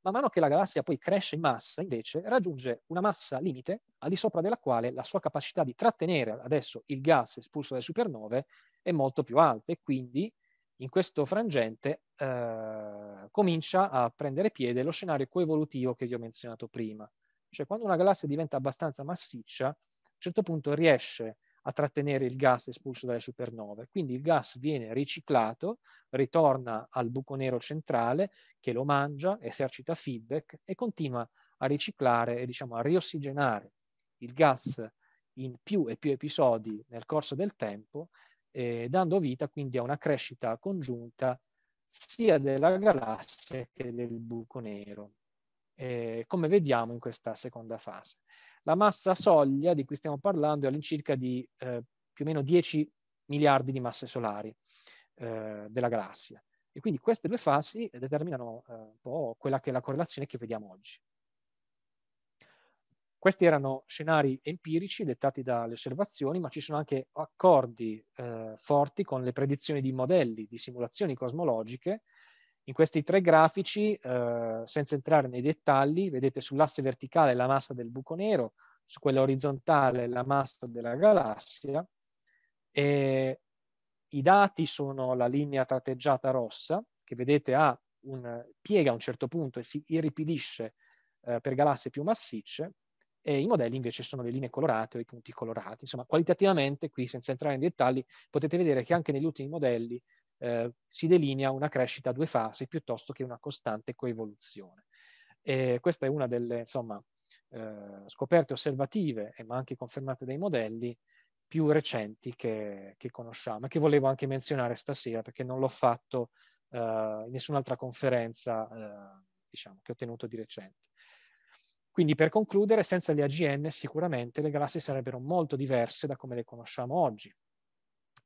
Man mano che la galassia poi cresce in massa, invece, raggiunge una massa limite al di sopra della quale la sua capacità di trattenere adesso il gas espulso dalle supernove è molto più alta e quindi in questo frangente eh, comincia a prendere piede lo scenario coevolutivo che vi ho menzionato prima. Cioè quando una galassia diventa abbastanza massiccia, a un certo punto riesce a a trattenere il gas espulso dalle supernove. Quindi il gas viene riciclato, ritorna al buco nero centrale che lo mangia, esercita feedback e continua a riciclare e diciamo a riossigenare il gas in più e più episodi nel corso del tempo, eh, dando vita quindi a una crescita congiunta sia della galassia che del buco nero eh, come vediamo in questa seconda fase. La massa soglia di cui stiamo parlando è all'incirca di eh, più o meno 10 miliardi di masse solari eh, della galassia. E quindi queste due fasi determinano eh, un po' quella che è la correlazione che vediamo oggi. Questi erano scenari empirici dettati dalle osservazioni, ma ci sono anche accordi eh, forti con le predizioni di modelli, di simulazioni cosmologiche, in questi tre grafici, eh, senza entrare nei dettagli, vedete sull'asse verticale la massa del buco nero, su quella orizzontale la massa della galassia e i dati sono la linea tratteggiata rossa che vedete ha un, piega a un certo punto e si irripidisce eh, per galassie più massicce e i modelli invece sono le linee colorate o i punti colorati. Insomma, qualitativamente, qui senza entrare in dettagli, potete vedere che anche negli ultimi modelli eh, si delinea una crescita a due fasi piuttosto che una costante coevoluzione. E questa è una delle insomma, eh, scoperte osservative, eh, ma anche confermate dai modelli, più recenti che, che, conosciamo e che volevo anche menzionare stasera perché non l'ho fatto eh, in nessun'altra conferenza eh, diciamo, che ho tenuto di recente. Quindi per concludere, senza le AGN sicuramente le galassie sarebbero molto diverse da come le conosciamo oggi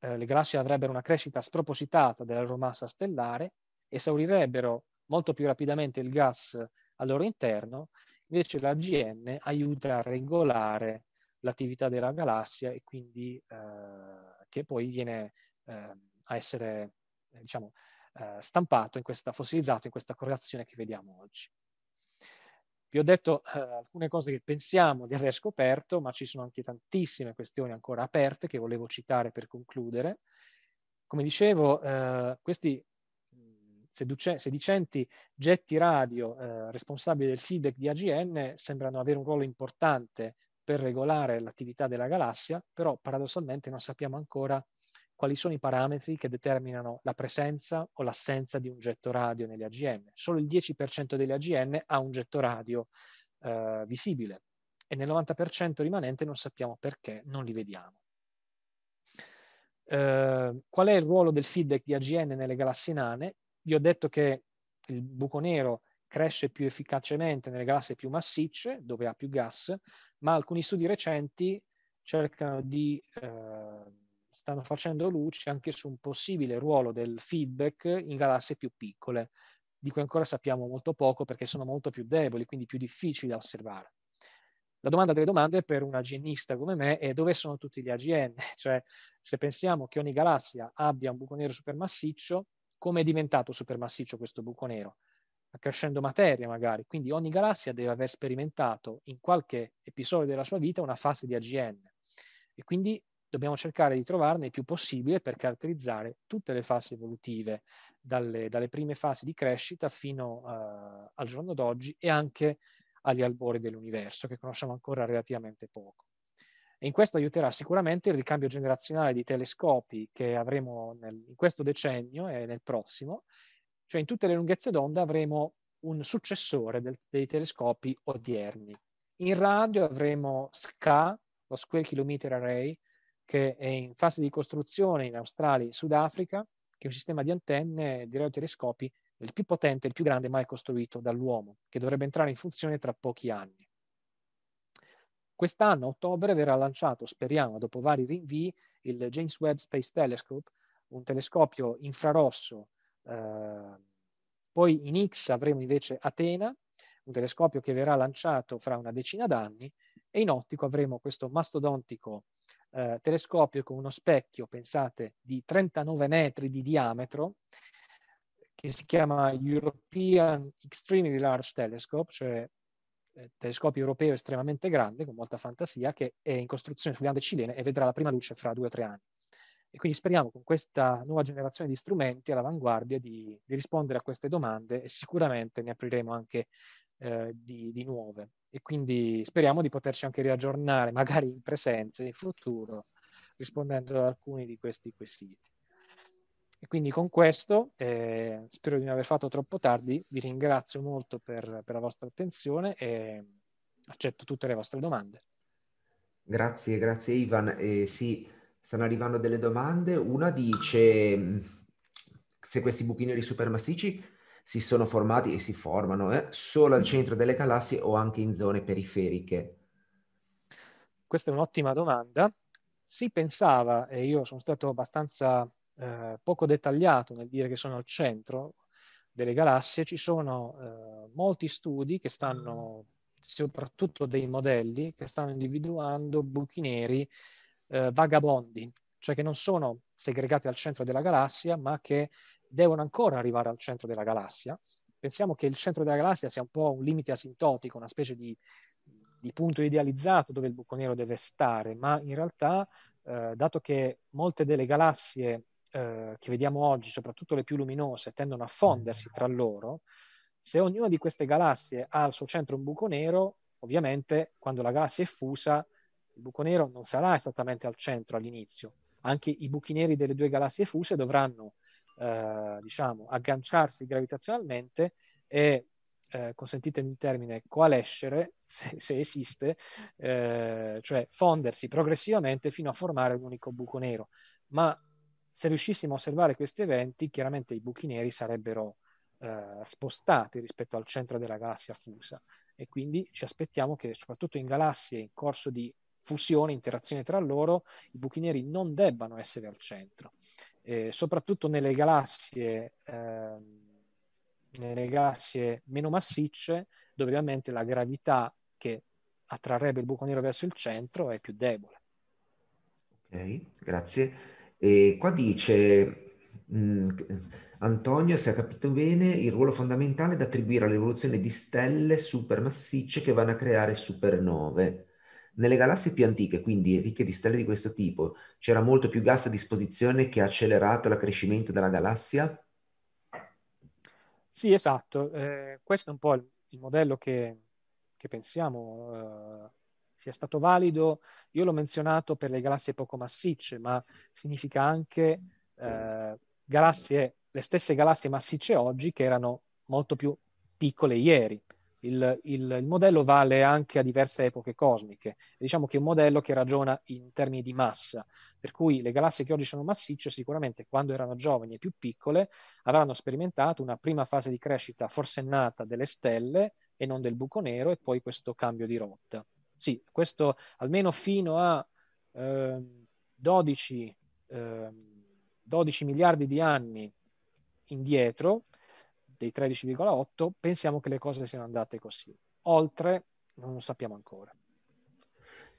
eh, le galassie avrebbero una crescita spropositata della loro massa stellare, esaurirebbero molto più rapidamente il gas al loro interno, invece la GN aiuta a regolare l'attività della galassia e quindi eh, che poi viene eh, a essere diciamo, eh, stampato in questa, fossilizzato in questa correlazione che vediamo oggi. Vi ho detto eh, alcune cose che pensiamo di aver scoperto, ma ci sono anche tantissime questioni ancora aperte che volevo citare per concludere. Come dicevo, eh, questi mm, seduce- sedicenti getti radio eh, responsabili del feedback di AGN sembrano avere un ruolo importante per regolare l'attività della galassia, però paradossalmente non sappiamo ancora quali sono i parametri che determinano la presenza o l'assenza di un getto radio nelle AGN. Solo il 10% delle AGN ha un getto radio eh, visibile e nel 90% rimanente non sappiamo perché non li vediamo. Eh, qual è il ruolo del feedback di AGN nelle galassie nane? Vi ho detto che il buco nero cresce più efficacemente nelle galassie più massicce, dove ha più gas, ma alcuni studi recenti cercano di eh, stanno facendo luce anche su un possibile ruolo del feedback in galassie più piccole, di cui ancora sappiamo molto poco perché sono molto più deboli, quindi più difficili da osservare. La domanda delle domande per un agnista come me è dove sono tutti gli AGN? Cioè, se pensiamo che ogni galassia abbia un buco nero supermassiccio, come è diventato supermassiccio questo buco nero? Accrescendo materia magari, quindi ogni galassia deve aver sperimentato in qualche episodio della sua vita una fase di AGN e quindi dobbiamo cercare di trovarne il più possibile per caratterizzare tutte le fasi evolutive, dalle, dalle prime fasi di crescita fino uh, al giorno d'oggi e anche agli albori dell'universo, che conosciamo ancora relativamente poco. E in questo aiuterà sicuramente il ricambio generazionale di telescopi che avremo nel, in questo decennio e nel prossimo, cioè in tutte le lunghezze d'onda avremo un successore del, dei telescopi odierni. In radio avremo SCA, lo Square Kilometer Array, che è in fase di costruzione in Australia e in Sudafrica, che è un sistema di antenne di radiotelescopi il più potente, il più grande mai costruito dall'uomo, che dovrebbe entrare in funzione tra pochi anni. Quest'anno, a ottobre, verrà lanciato, speriamo, dopo vari rinvii, il James Webb Space Telescope, un telescopio infrarosso. Eh, poi in X avremo invece Atena, un telescopio che verrà lanciato fra una decina d'anni, e in ottico avremo questo mastodontico eh, telescopio con uno specchio, pensate, di 39 metri di diametro, che si chiama European Extremely Large Telescope, cioè eh, telescopio europeo estremamente grande, con molta fantasia, che è in costruzione sulle Ande cilene e vedrà la prima luce fra due o tre anni. E quindi speriamo con questa nuova generazione di strumenti all'avanguardia di, di rispondere a queste domande e sicuramente ne apriremo anche eh, di, di nuove e quindi speriamo di poterci anche riaggiornare, magari in presenza, in futuro, rispondendo ad alcuni di questi quesiti. E quindi con questo, eh, spero di non aver fatto troppo tardi, vi ringrazio molto per, per la vostra attenzione e accetto tutte le vostre domande. Grazie, grazie Ivan. Eh, sì, stanno arrivando delle domande. Una dice se questi buchini supermassici si sono formati e si formano eh, solo al mm. centro delle galassie o anche in zone periferiche? Questa è un'ottima domanda. Si pensava, e io sono stato abbastanza eh, poco dettagliato nel dire che sono al centro delle galassie, ci sono eh, molti studi che stanno, soprattutto dei modelli, che stanno individuando buchi neri eh, vagabondi, cioè che non sono segregati al centro della galassia, ma che devono ancora arrivare al centro della galassia. Pensiamo che il centro della galassia sia un po' un limite asintotico, una specie di, di punto idealizzato dove il buco nero deve stare, ma in realtà, eh, dato che molte delle galassie eh, che vediamo oggi, soprattutto le più luminose, tendono a fondersi tra loro, se ognuna di queste galassie ha al suo centro un buco nero, ovviamente quando la galassia è fusa, il buco nero non sarà esattamente al centro all'inizio. Anche i buchi neri delle due galassie fuse dovranno eh, diciamo, agganciarsi gravitazionalmente e, eh, consentitemi il termine, coalescere, se, se esiste, eh, cioè fondersi progressivamente fino a formare un unico buco nero. Ma se riuscissimo a osservare questi eventi, chiaramente i buchi neri sarebbero eh, spostati rispetto al centro della galassia fusa e quindi ci aspettiamo che soprattutto in galassie in corso di fusione, interazione tra loro, i buchi neri non debbano essere al centro. Eh, soprattutto nelle galassie, eh, nelle galassie meno massicce, dove ovviamente la gravità che attrarrebbe il buco nero verso il centro è più debole. Ok, grazie. E qua dice mh, mm, Antonio, se ha capito bene, il ruolo fondamentale da attribuire all'evoluzione di stelle supermassicce che vanno a creare supernove. Nelle galassie più antiche, quindi ricche di stelle di questo tipo, c'era molto più gas a disposizione che ha accelerato l'accrescimento della galassia? Sì, esatto. Eh, questo è un po' il, il modello che, che pensiamo eh, sia stato valido. Io l'ho menzionato per le galassie poco massicce, ma significa anche eh, galassie, le stesse galassie massicce oggi che erano molto più piccole ieri il, il, il, modello vale anche a diverse epoche cosmiche. Diciamo che è un modello che ragiona in termini di massa, per cui le galassie che oggi sono massicce sicuramente quando erano giovani e più piccole avranno sperimentato una prima fase di crescita forsennata delle stelle e non del buco nero e poi questo cambio di rotta. Sì, questo almeno fino a eh, 12, eh, 12 miliardi di anni indietro, dei 13,8, pensiamo che le cose siano andate così. Oltre non lo sappiamo ancora.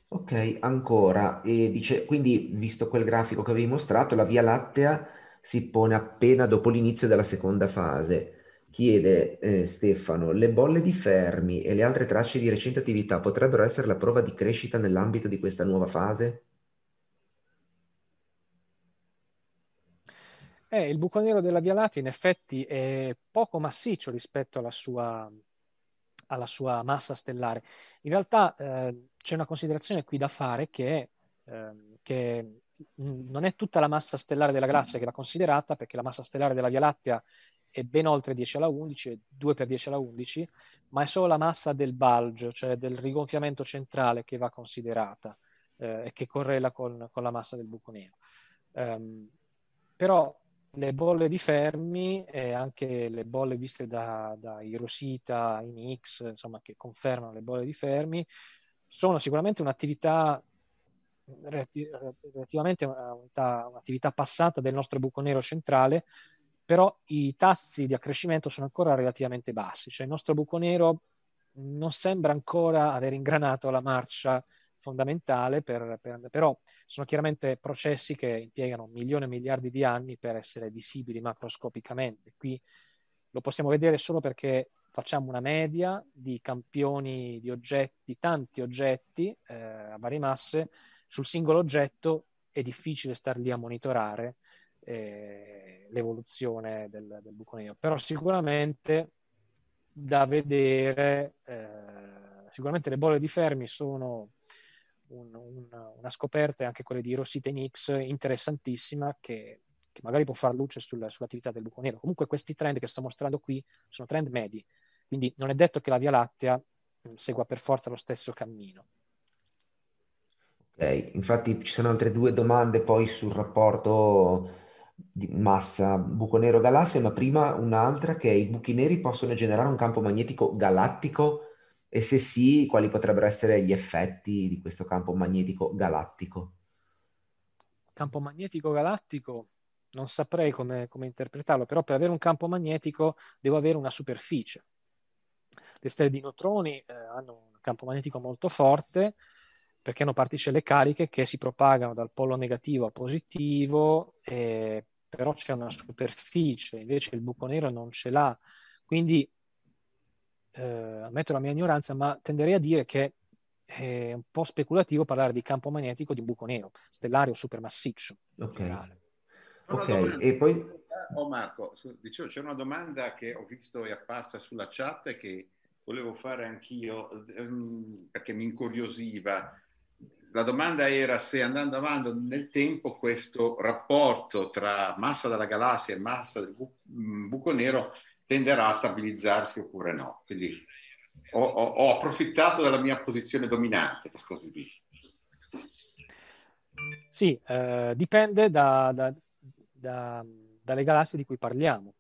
Ok, ancora. E dice, quindi, visto quel grafico che avevi mostrato, la Via Lattea si pone appena dopo l'inizio della seconda fase. Chiede eh, Stefano, le bolle di Fermi e le altre tracce di recente attività potrebbero essere la prova di crescita nell'ambito di questa nuova fase? Eh, il buco nero della Via Lattea in effetti è poco massiccio rispetto alla sua, alla sua massa stellare. In realtà eh, c'è una considerazione qui da fare che, eh, che, mm, non è tutta la massa stellare della galassia che va considerata, perché la massa stellare della Via Lattea è ben oltre 10 alla 11, 2 per 10 alla 11, ma è solo la massa del bulge, cioè del rigonfiamento centrale che va considerata eh, e che correla con, con, la massa del buco nero. Um, però le bolle di Fermi e anche le bolle viste da, da Hirosita in X, insomma, che confermano le bolle di Fermi, sono sicuramente un'attività relativamente un'attività, passata del nostro buco nero centrale, però i tassi di accrescimento sono ancora relativamente bassi, cioè il nostro buco nero non sembra ancora aver ingranato la marcia fondamentale, per, per, però sono chiaramente processi che impiegano milioni e miliardi di anni per essere visibili macroscopicamente. Qui lo possiamo vedere solo perché facciamo una media di campioni di oggetti, tanti oggetti eh, a varie masse, sul singolo oggetto è difficile star lì a monitorare eh, l'evoluzione del, del, buco nero, però sicuramente da vedere, eh, sicuramente le bolle di Fermi sono un, un, una scoperta, anche quella di Rossitenix, interessantissima che, che, magari può far luce sul, sull'attività del buco nero. Comunque questi trend che sto mostrando qui sono trend medi, quindi non è detto che la Via Lattea segua per forza lo stesso cammino. Ok, infatti ci sono altre due domande poi sul rapporto di massa buco nero galassia, ma prima un'altra che è i buchi neri possono generare un campo magnetico galattico e se sì, quali potrebbero essere gli effetti di questo campo magnetico galattico? Campo magnetico galattico, non saprei come, come interpretarlo, però per avere un campo magnetico devo avere una superficie. Le stelle di neutroni eh, hanno un campo magnetico molto forte perché hanno particelle cariche che si propagano dal polo negativo a positivo, eh, però c'è una superficie, invece il buco nero non ce l'ha. Quindi eh, ammetto la mia ignoranza, ma tenderei a dire che è un po' speculativo parlare di campo magnetico di buco nero, stellario supermassiccio. Ok, okay. e poi... Oh Marco, dicevo, c'è una domanda che ho visto è apparsa sulla chat che volevo fare anch'io ehm, perché mi incuriosiva. La domanda era se andando avanti nel tempo questo rapporto tra massa della galassia e massa del mm, buco nero tenderà a stabilizzarsi oppure no. Quindi ho, ho, ho approfittato della mia posizione dominante, per così dire. Sì, eh, dipende da, da, da, dalle galassie di cui parliamo,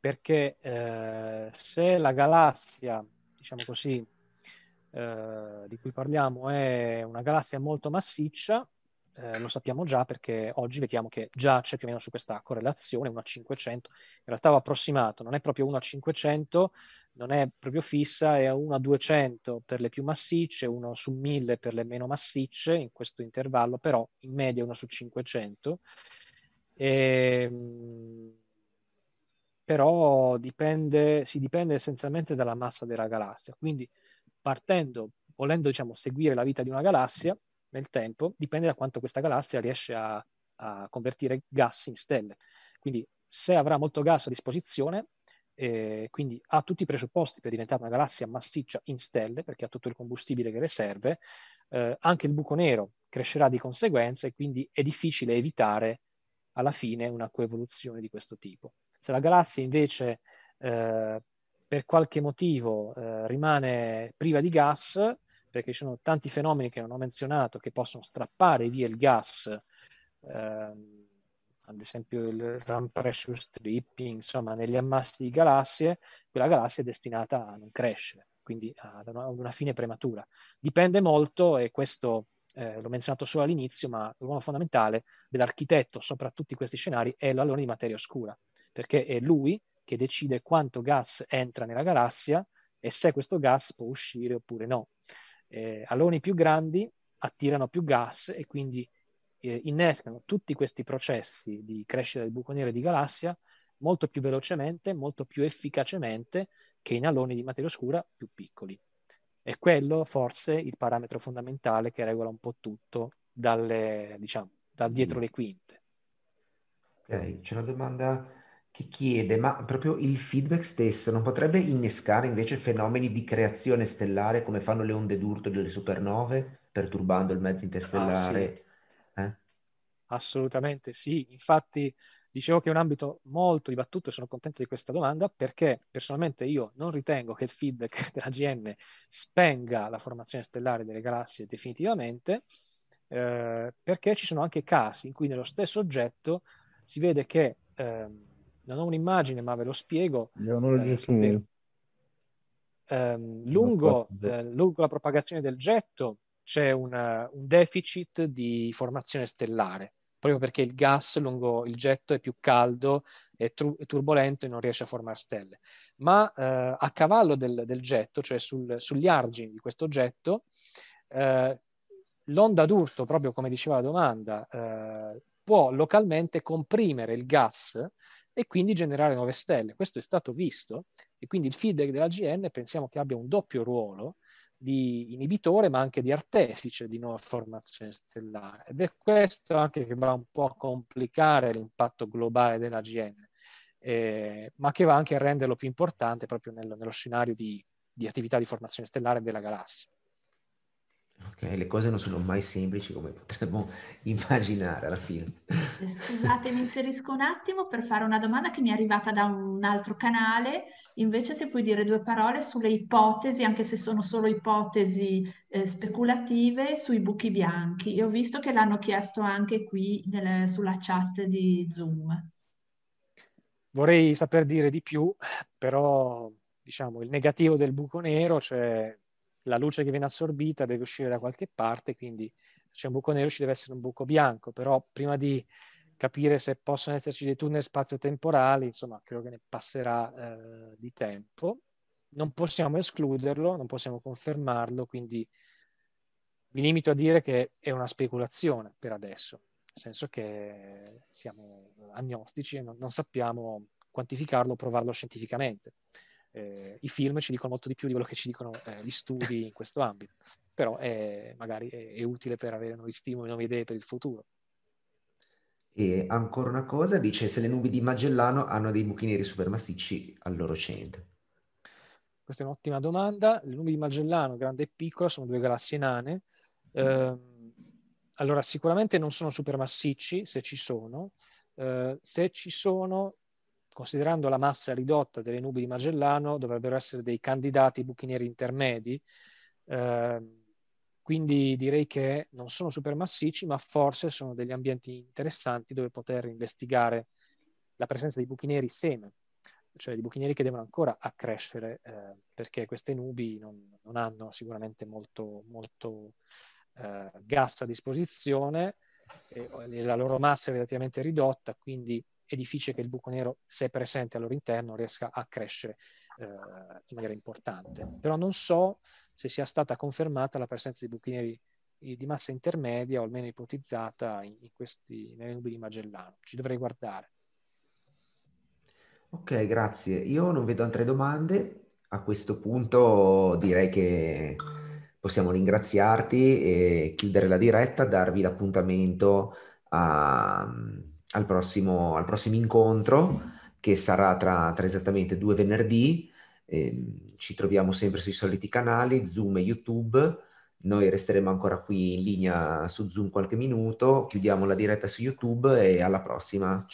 perché eh, se la galassia, diciamo così, eh, di cui parliamo è una galassia molto massiccia, eh, lo sappiamo già perché oggi vediamo che già c'è più o meno su questa correlazione 1 a 500, in realtà va approssimato, non è proprio 1 a 500, non è proprio fissa, è 1 a 200 per le più massicce, 1 su 1000 per le meno massicce, in questo intervallo però in media 1 su 500. E, ehm, però dipende, si dipende essenzialmente dalla massa della galassia, quindi partendo, volendo diciamo, seguire la vita di una galassia, nel tempo dipende da quanto questa galassia riesce a, a convertire gas in stelle. Quindi se avrà molto gas a disposizione, eh, quindi ha tutti i presupposti per diventare una galassia massiccia in stelle, perché ha tutto il combustibile che le serve, eh, anche il buco nero crescerà di conseguenza e quindi è difficile evitare alla fine una coevoluzione di questo tipo. Se la galassia invece eh, per qualche motivo eh, rimane priva di gas, perché ci sono tanti fenomeni che non ho menzionato che possono strappare via il gas, ehm, ad esempio il run pressure stripping, insomma negli ammassi di galassie, quella galassia è destinata a non crescere, quindi ad una, ad una fine prematura. Dipende molto, e questo eh, l'ho menzionato solo all'inizio, ma il ruolo fondamentale dell'architetto, soprattutto in questi scenari, è l'allone di materia oscura, perché è lui che decide quanto gas entra nella galassia e se questo gas può uscire oppure no eh, aloni più grandi attirano più gas e quindi eh, innescano tutti questi processi di crescita del buco nero di galassia molto più velocemente, molto più efficacemente che in aloni di materia oscura più piccoli. È quello forse il parametro fondamentale che regola un po' tutto dalle, diciamo, da dietro mm. le quinte. Ok, c'è una domanda che chiede, ma proprio il feedback stesso non potrebbe innescare invece fenomeni di creazione stellare come fanno le onde d'urto delle supernove, perturbando il mezzo interstellare? Ah, sì. Eh? Assolutamente sì, infatti dicevo che è un ambito molto dibattuto e sono contento di questa domanda perché personalmente io non ritengo che il feedback della GM spenga la formazione stellare delle galassie definitivamente, eh, perché ci sono anche casi in cui nello stesso oggetto si vede che... Ehm, non ho un'immagine, ma ve lo spiego. Gli onori di eh, Signore. Ehm, eh, lungo, la propagazione del getto c'è una, eh, un deficit di formazione stellare, proprio perché il gas lungo il getto è più caldo, è, tru- è turbolento e non riesce a formare stelle. Ma eh, a cavallo del, del, getto, cioè sul, sugli argini di questo getto, eh, l'onda d'urto, proprio come diceva la domanda, eh, può localmente comprimere il gas e quindi generare nuove stelle. Questo è stato visto e quindi il feedback dell'AGN pensiamo che abbia un doppio ruolo di inibitore ma anche di artefice di nuova formazione stellare ed è questo anche che va un po' a complicare l'impatto globale dell'AGN eh, ma che va anche a renderlo più importante proprio nel, nello scenario di, di attività di formazione stellare della galassia. Okay, le cose non sono mai semplici come potremmo immaginare alla fine. Eh, scusate, mi inserisco un attimo per fare una domanda che mi è arrivata da un altro canale. Invece se puoi dire due parole sulle ipotesi, anche se sono solo ipotesi eh, speculative, sui buchi bianchi. Io ho visto che l'hanno chiesto anche qui nelle, sulla chat di Zoom. Vorrei saper dire di più, però diciamo il negativo del buco nero, cioè la luce che viene assorbita deve uscire da qualche parte, quindi se c'è un buco nero ci deve essere un buco bianco, però prima di capire se possono esserci dei tunnel spazio-temporali, insomma, credo che ne passerà eh, di tempo. Non possiamo escluderlo, non possiamo confermarlo, quindi mi limito a dire che è una speculazione per adesso, nel senso che siamo agnostici e non, non sappiamo quantificarlo o provarlo scientificamente eh, i film ci dicono molto di più di quello che ci dicono eh, gli studi in questo ambito, però è, eh, magari è, è, utile per avere nuovi stimoli, nuove idee per il futuro. E ancora una cosa, dice se le nubi di Magellano hanno dei buchi neri supermassicci al loro centro. Questa è un'ottima domanda. Le nubi di Magellano, grande e piccola, sono due galassie nane. Eh, allora, sicuramente non sono supermassicci, se ci sono. Eh, se ci sono, considerando la massa ridotta delle nubi di Magellano, dovrebbero essere dei candidati buchi neri intermedi, eh, quindi direi che non sono supermassicci, ma forse sono degli ambienti interessanti dove poter investigare la presenza di buchi neri seme, cioè di buchi neri che devono ancora accrescere, eh, perché queste nubi non, non, hanno sicuramente molto, molto eh, gas a disposizione, e la loro massa è relativamente ridotta, quindi è difficile che il buco nero, se presente al loro interno, riesca a crescere eh, in maniera importante. Però non so se sia stata confermata la presenza di buchi neri eh, di massa intermedia o almeno ipotizzata in questi, nelle nubi di Magellano. Ci dovrei guardare. Ok, grazie. Io non vedo altre domande. A questo punto direi che possiamo ringraziarti e chiudere la diretta, darvi l'appuntamento a al prossimo, al prossimo incontro che sarà tra, tra esattamente due venerdì. Eh, ci troviamo sempre sui soliti canali, Zoom e YouTube. Noi resteremo ancora qui in linea su Zoom qualche minuto, chiudiamo la diretta su YouTube e alla prossima.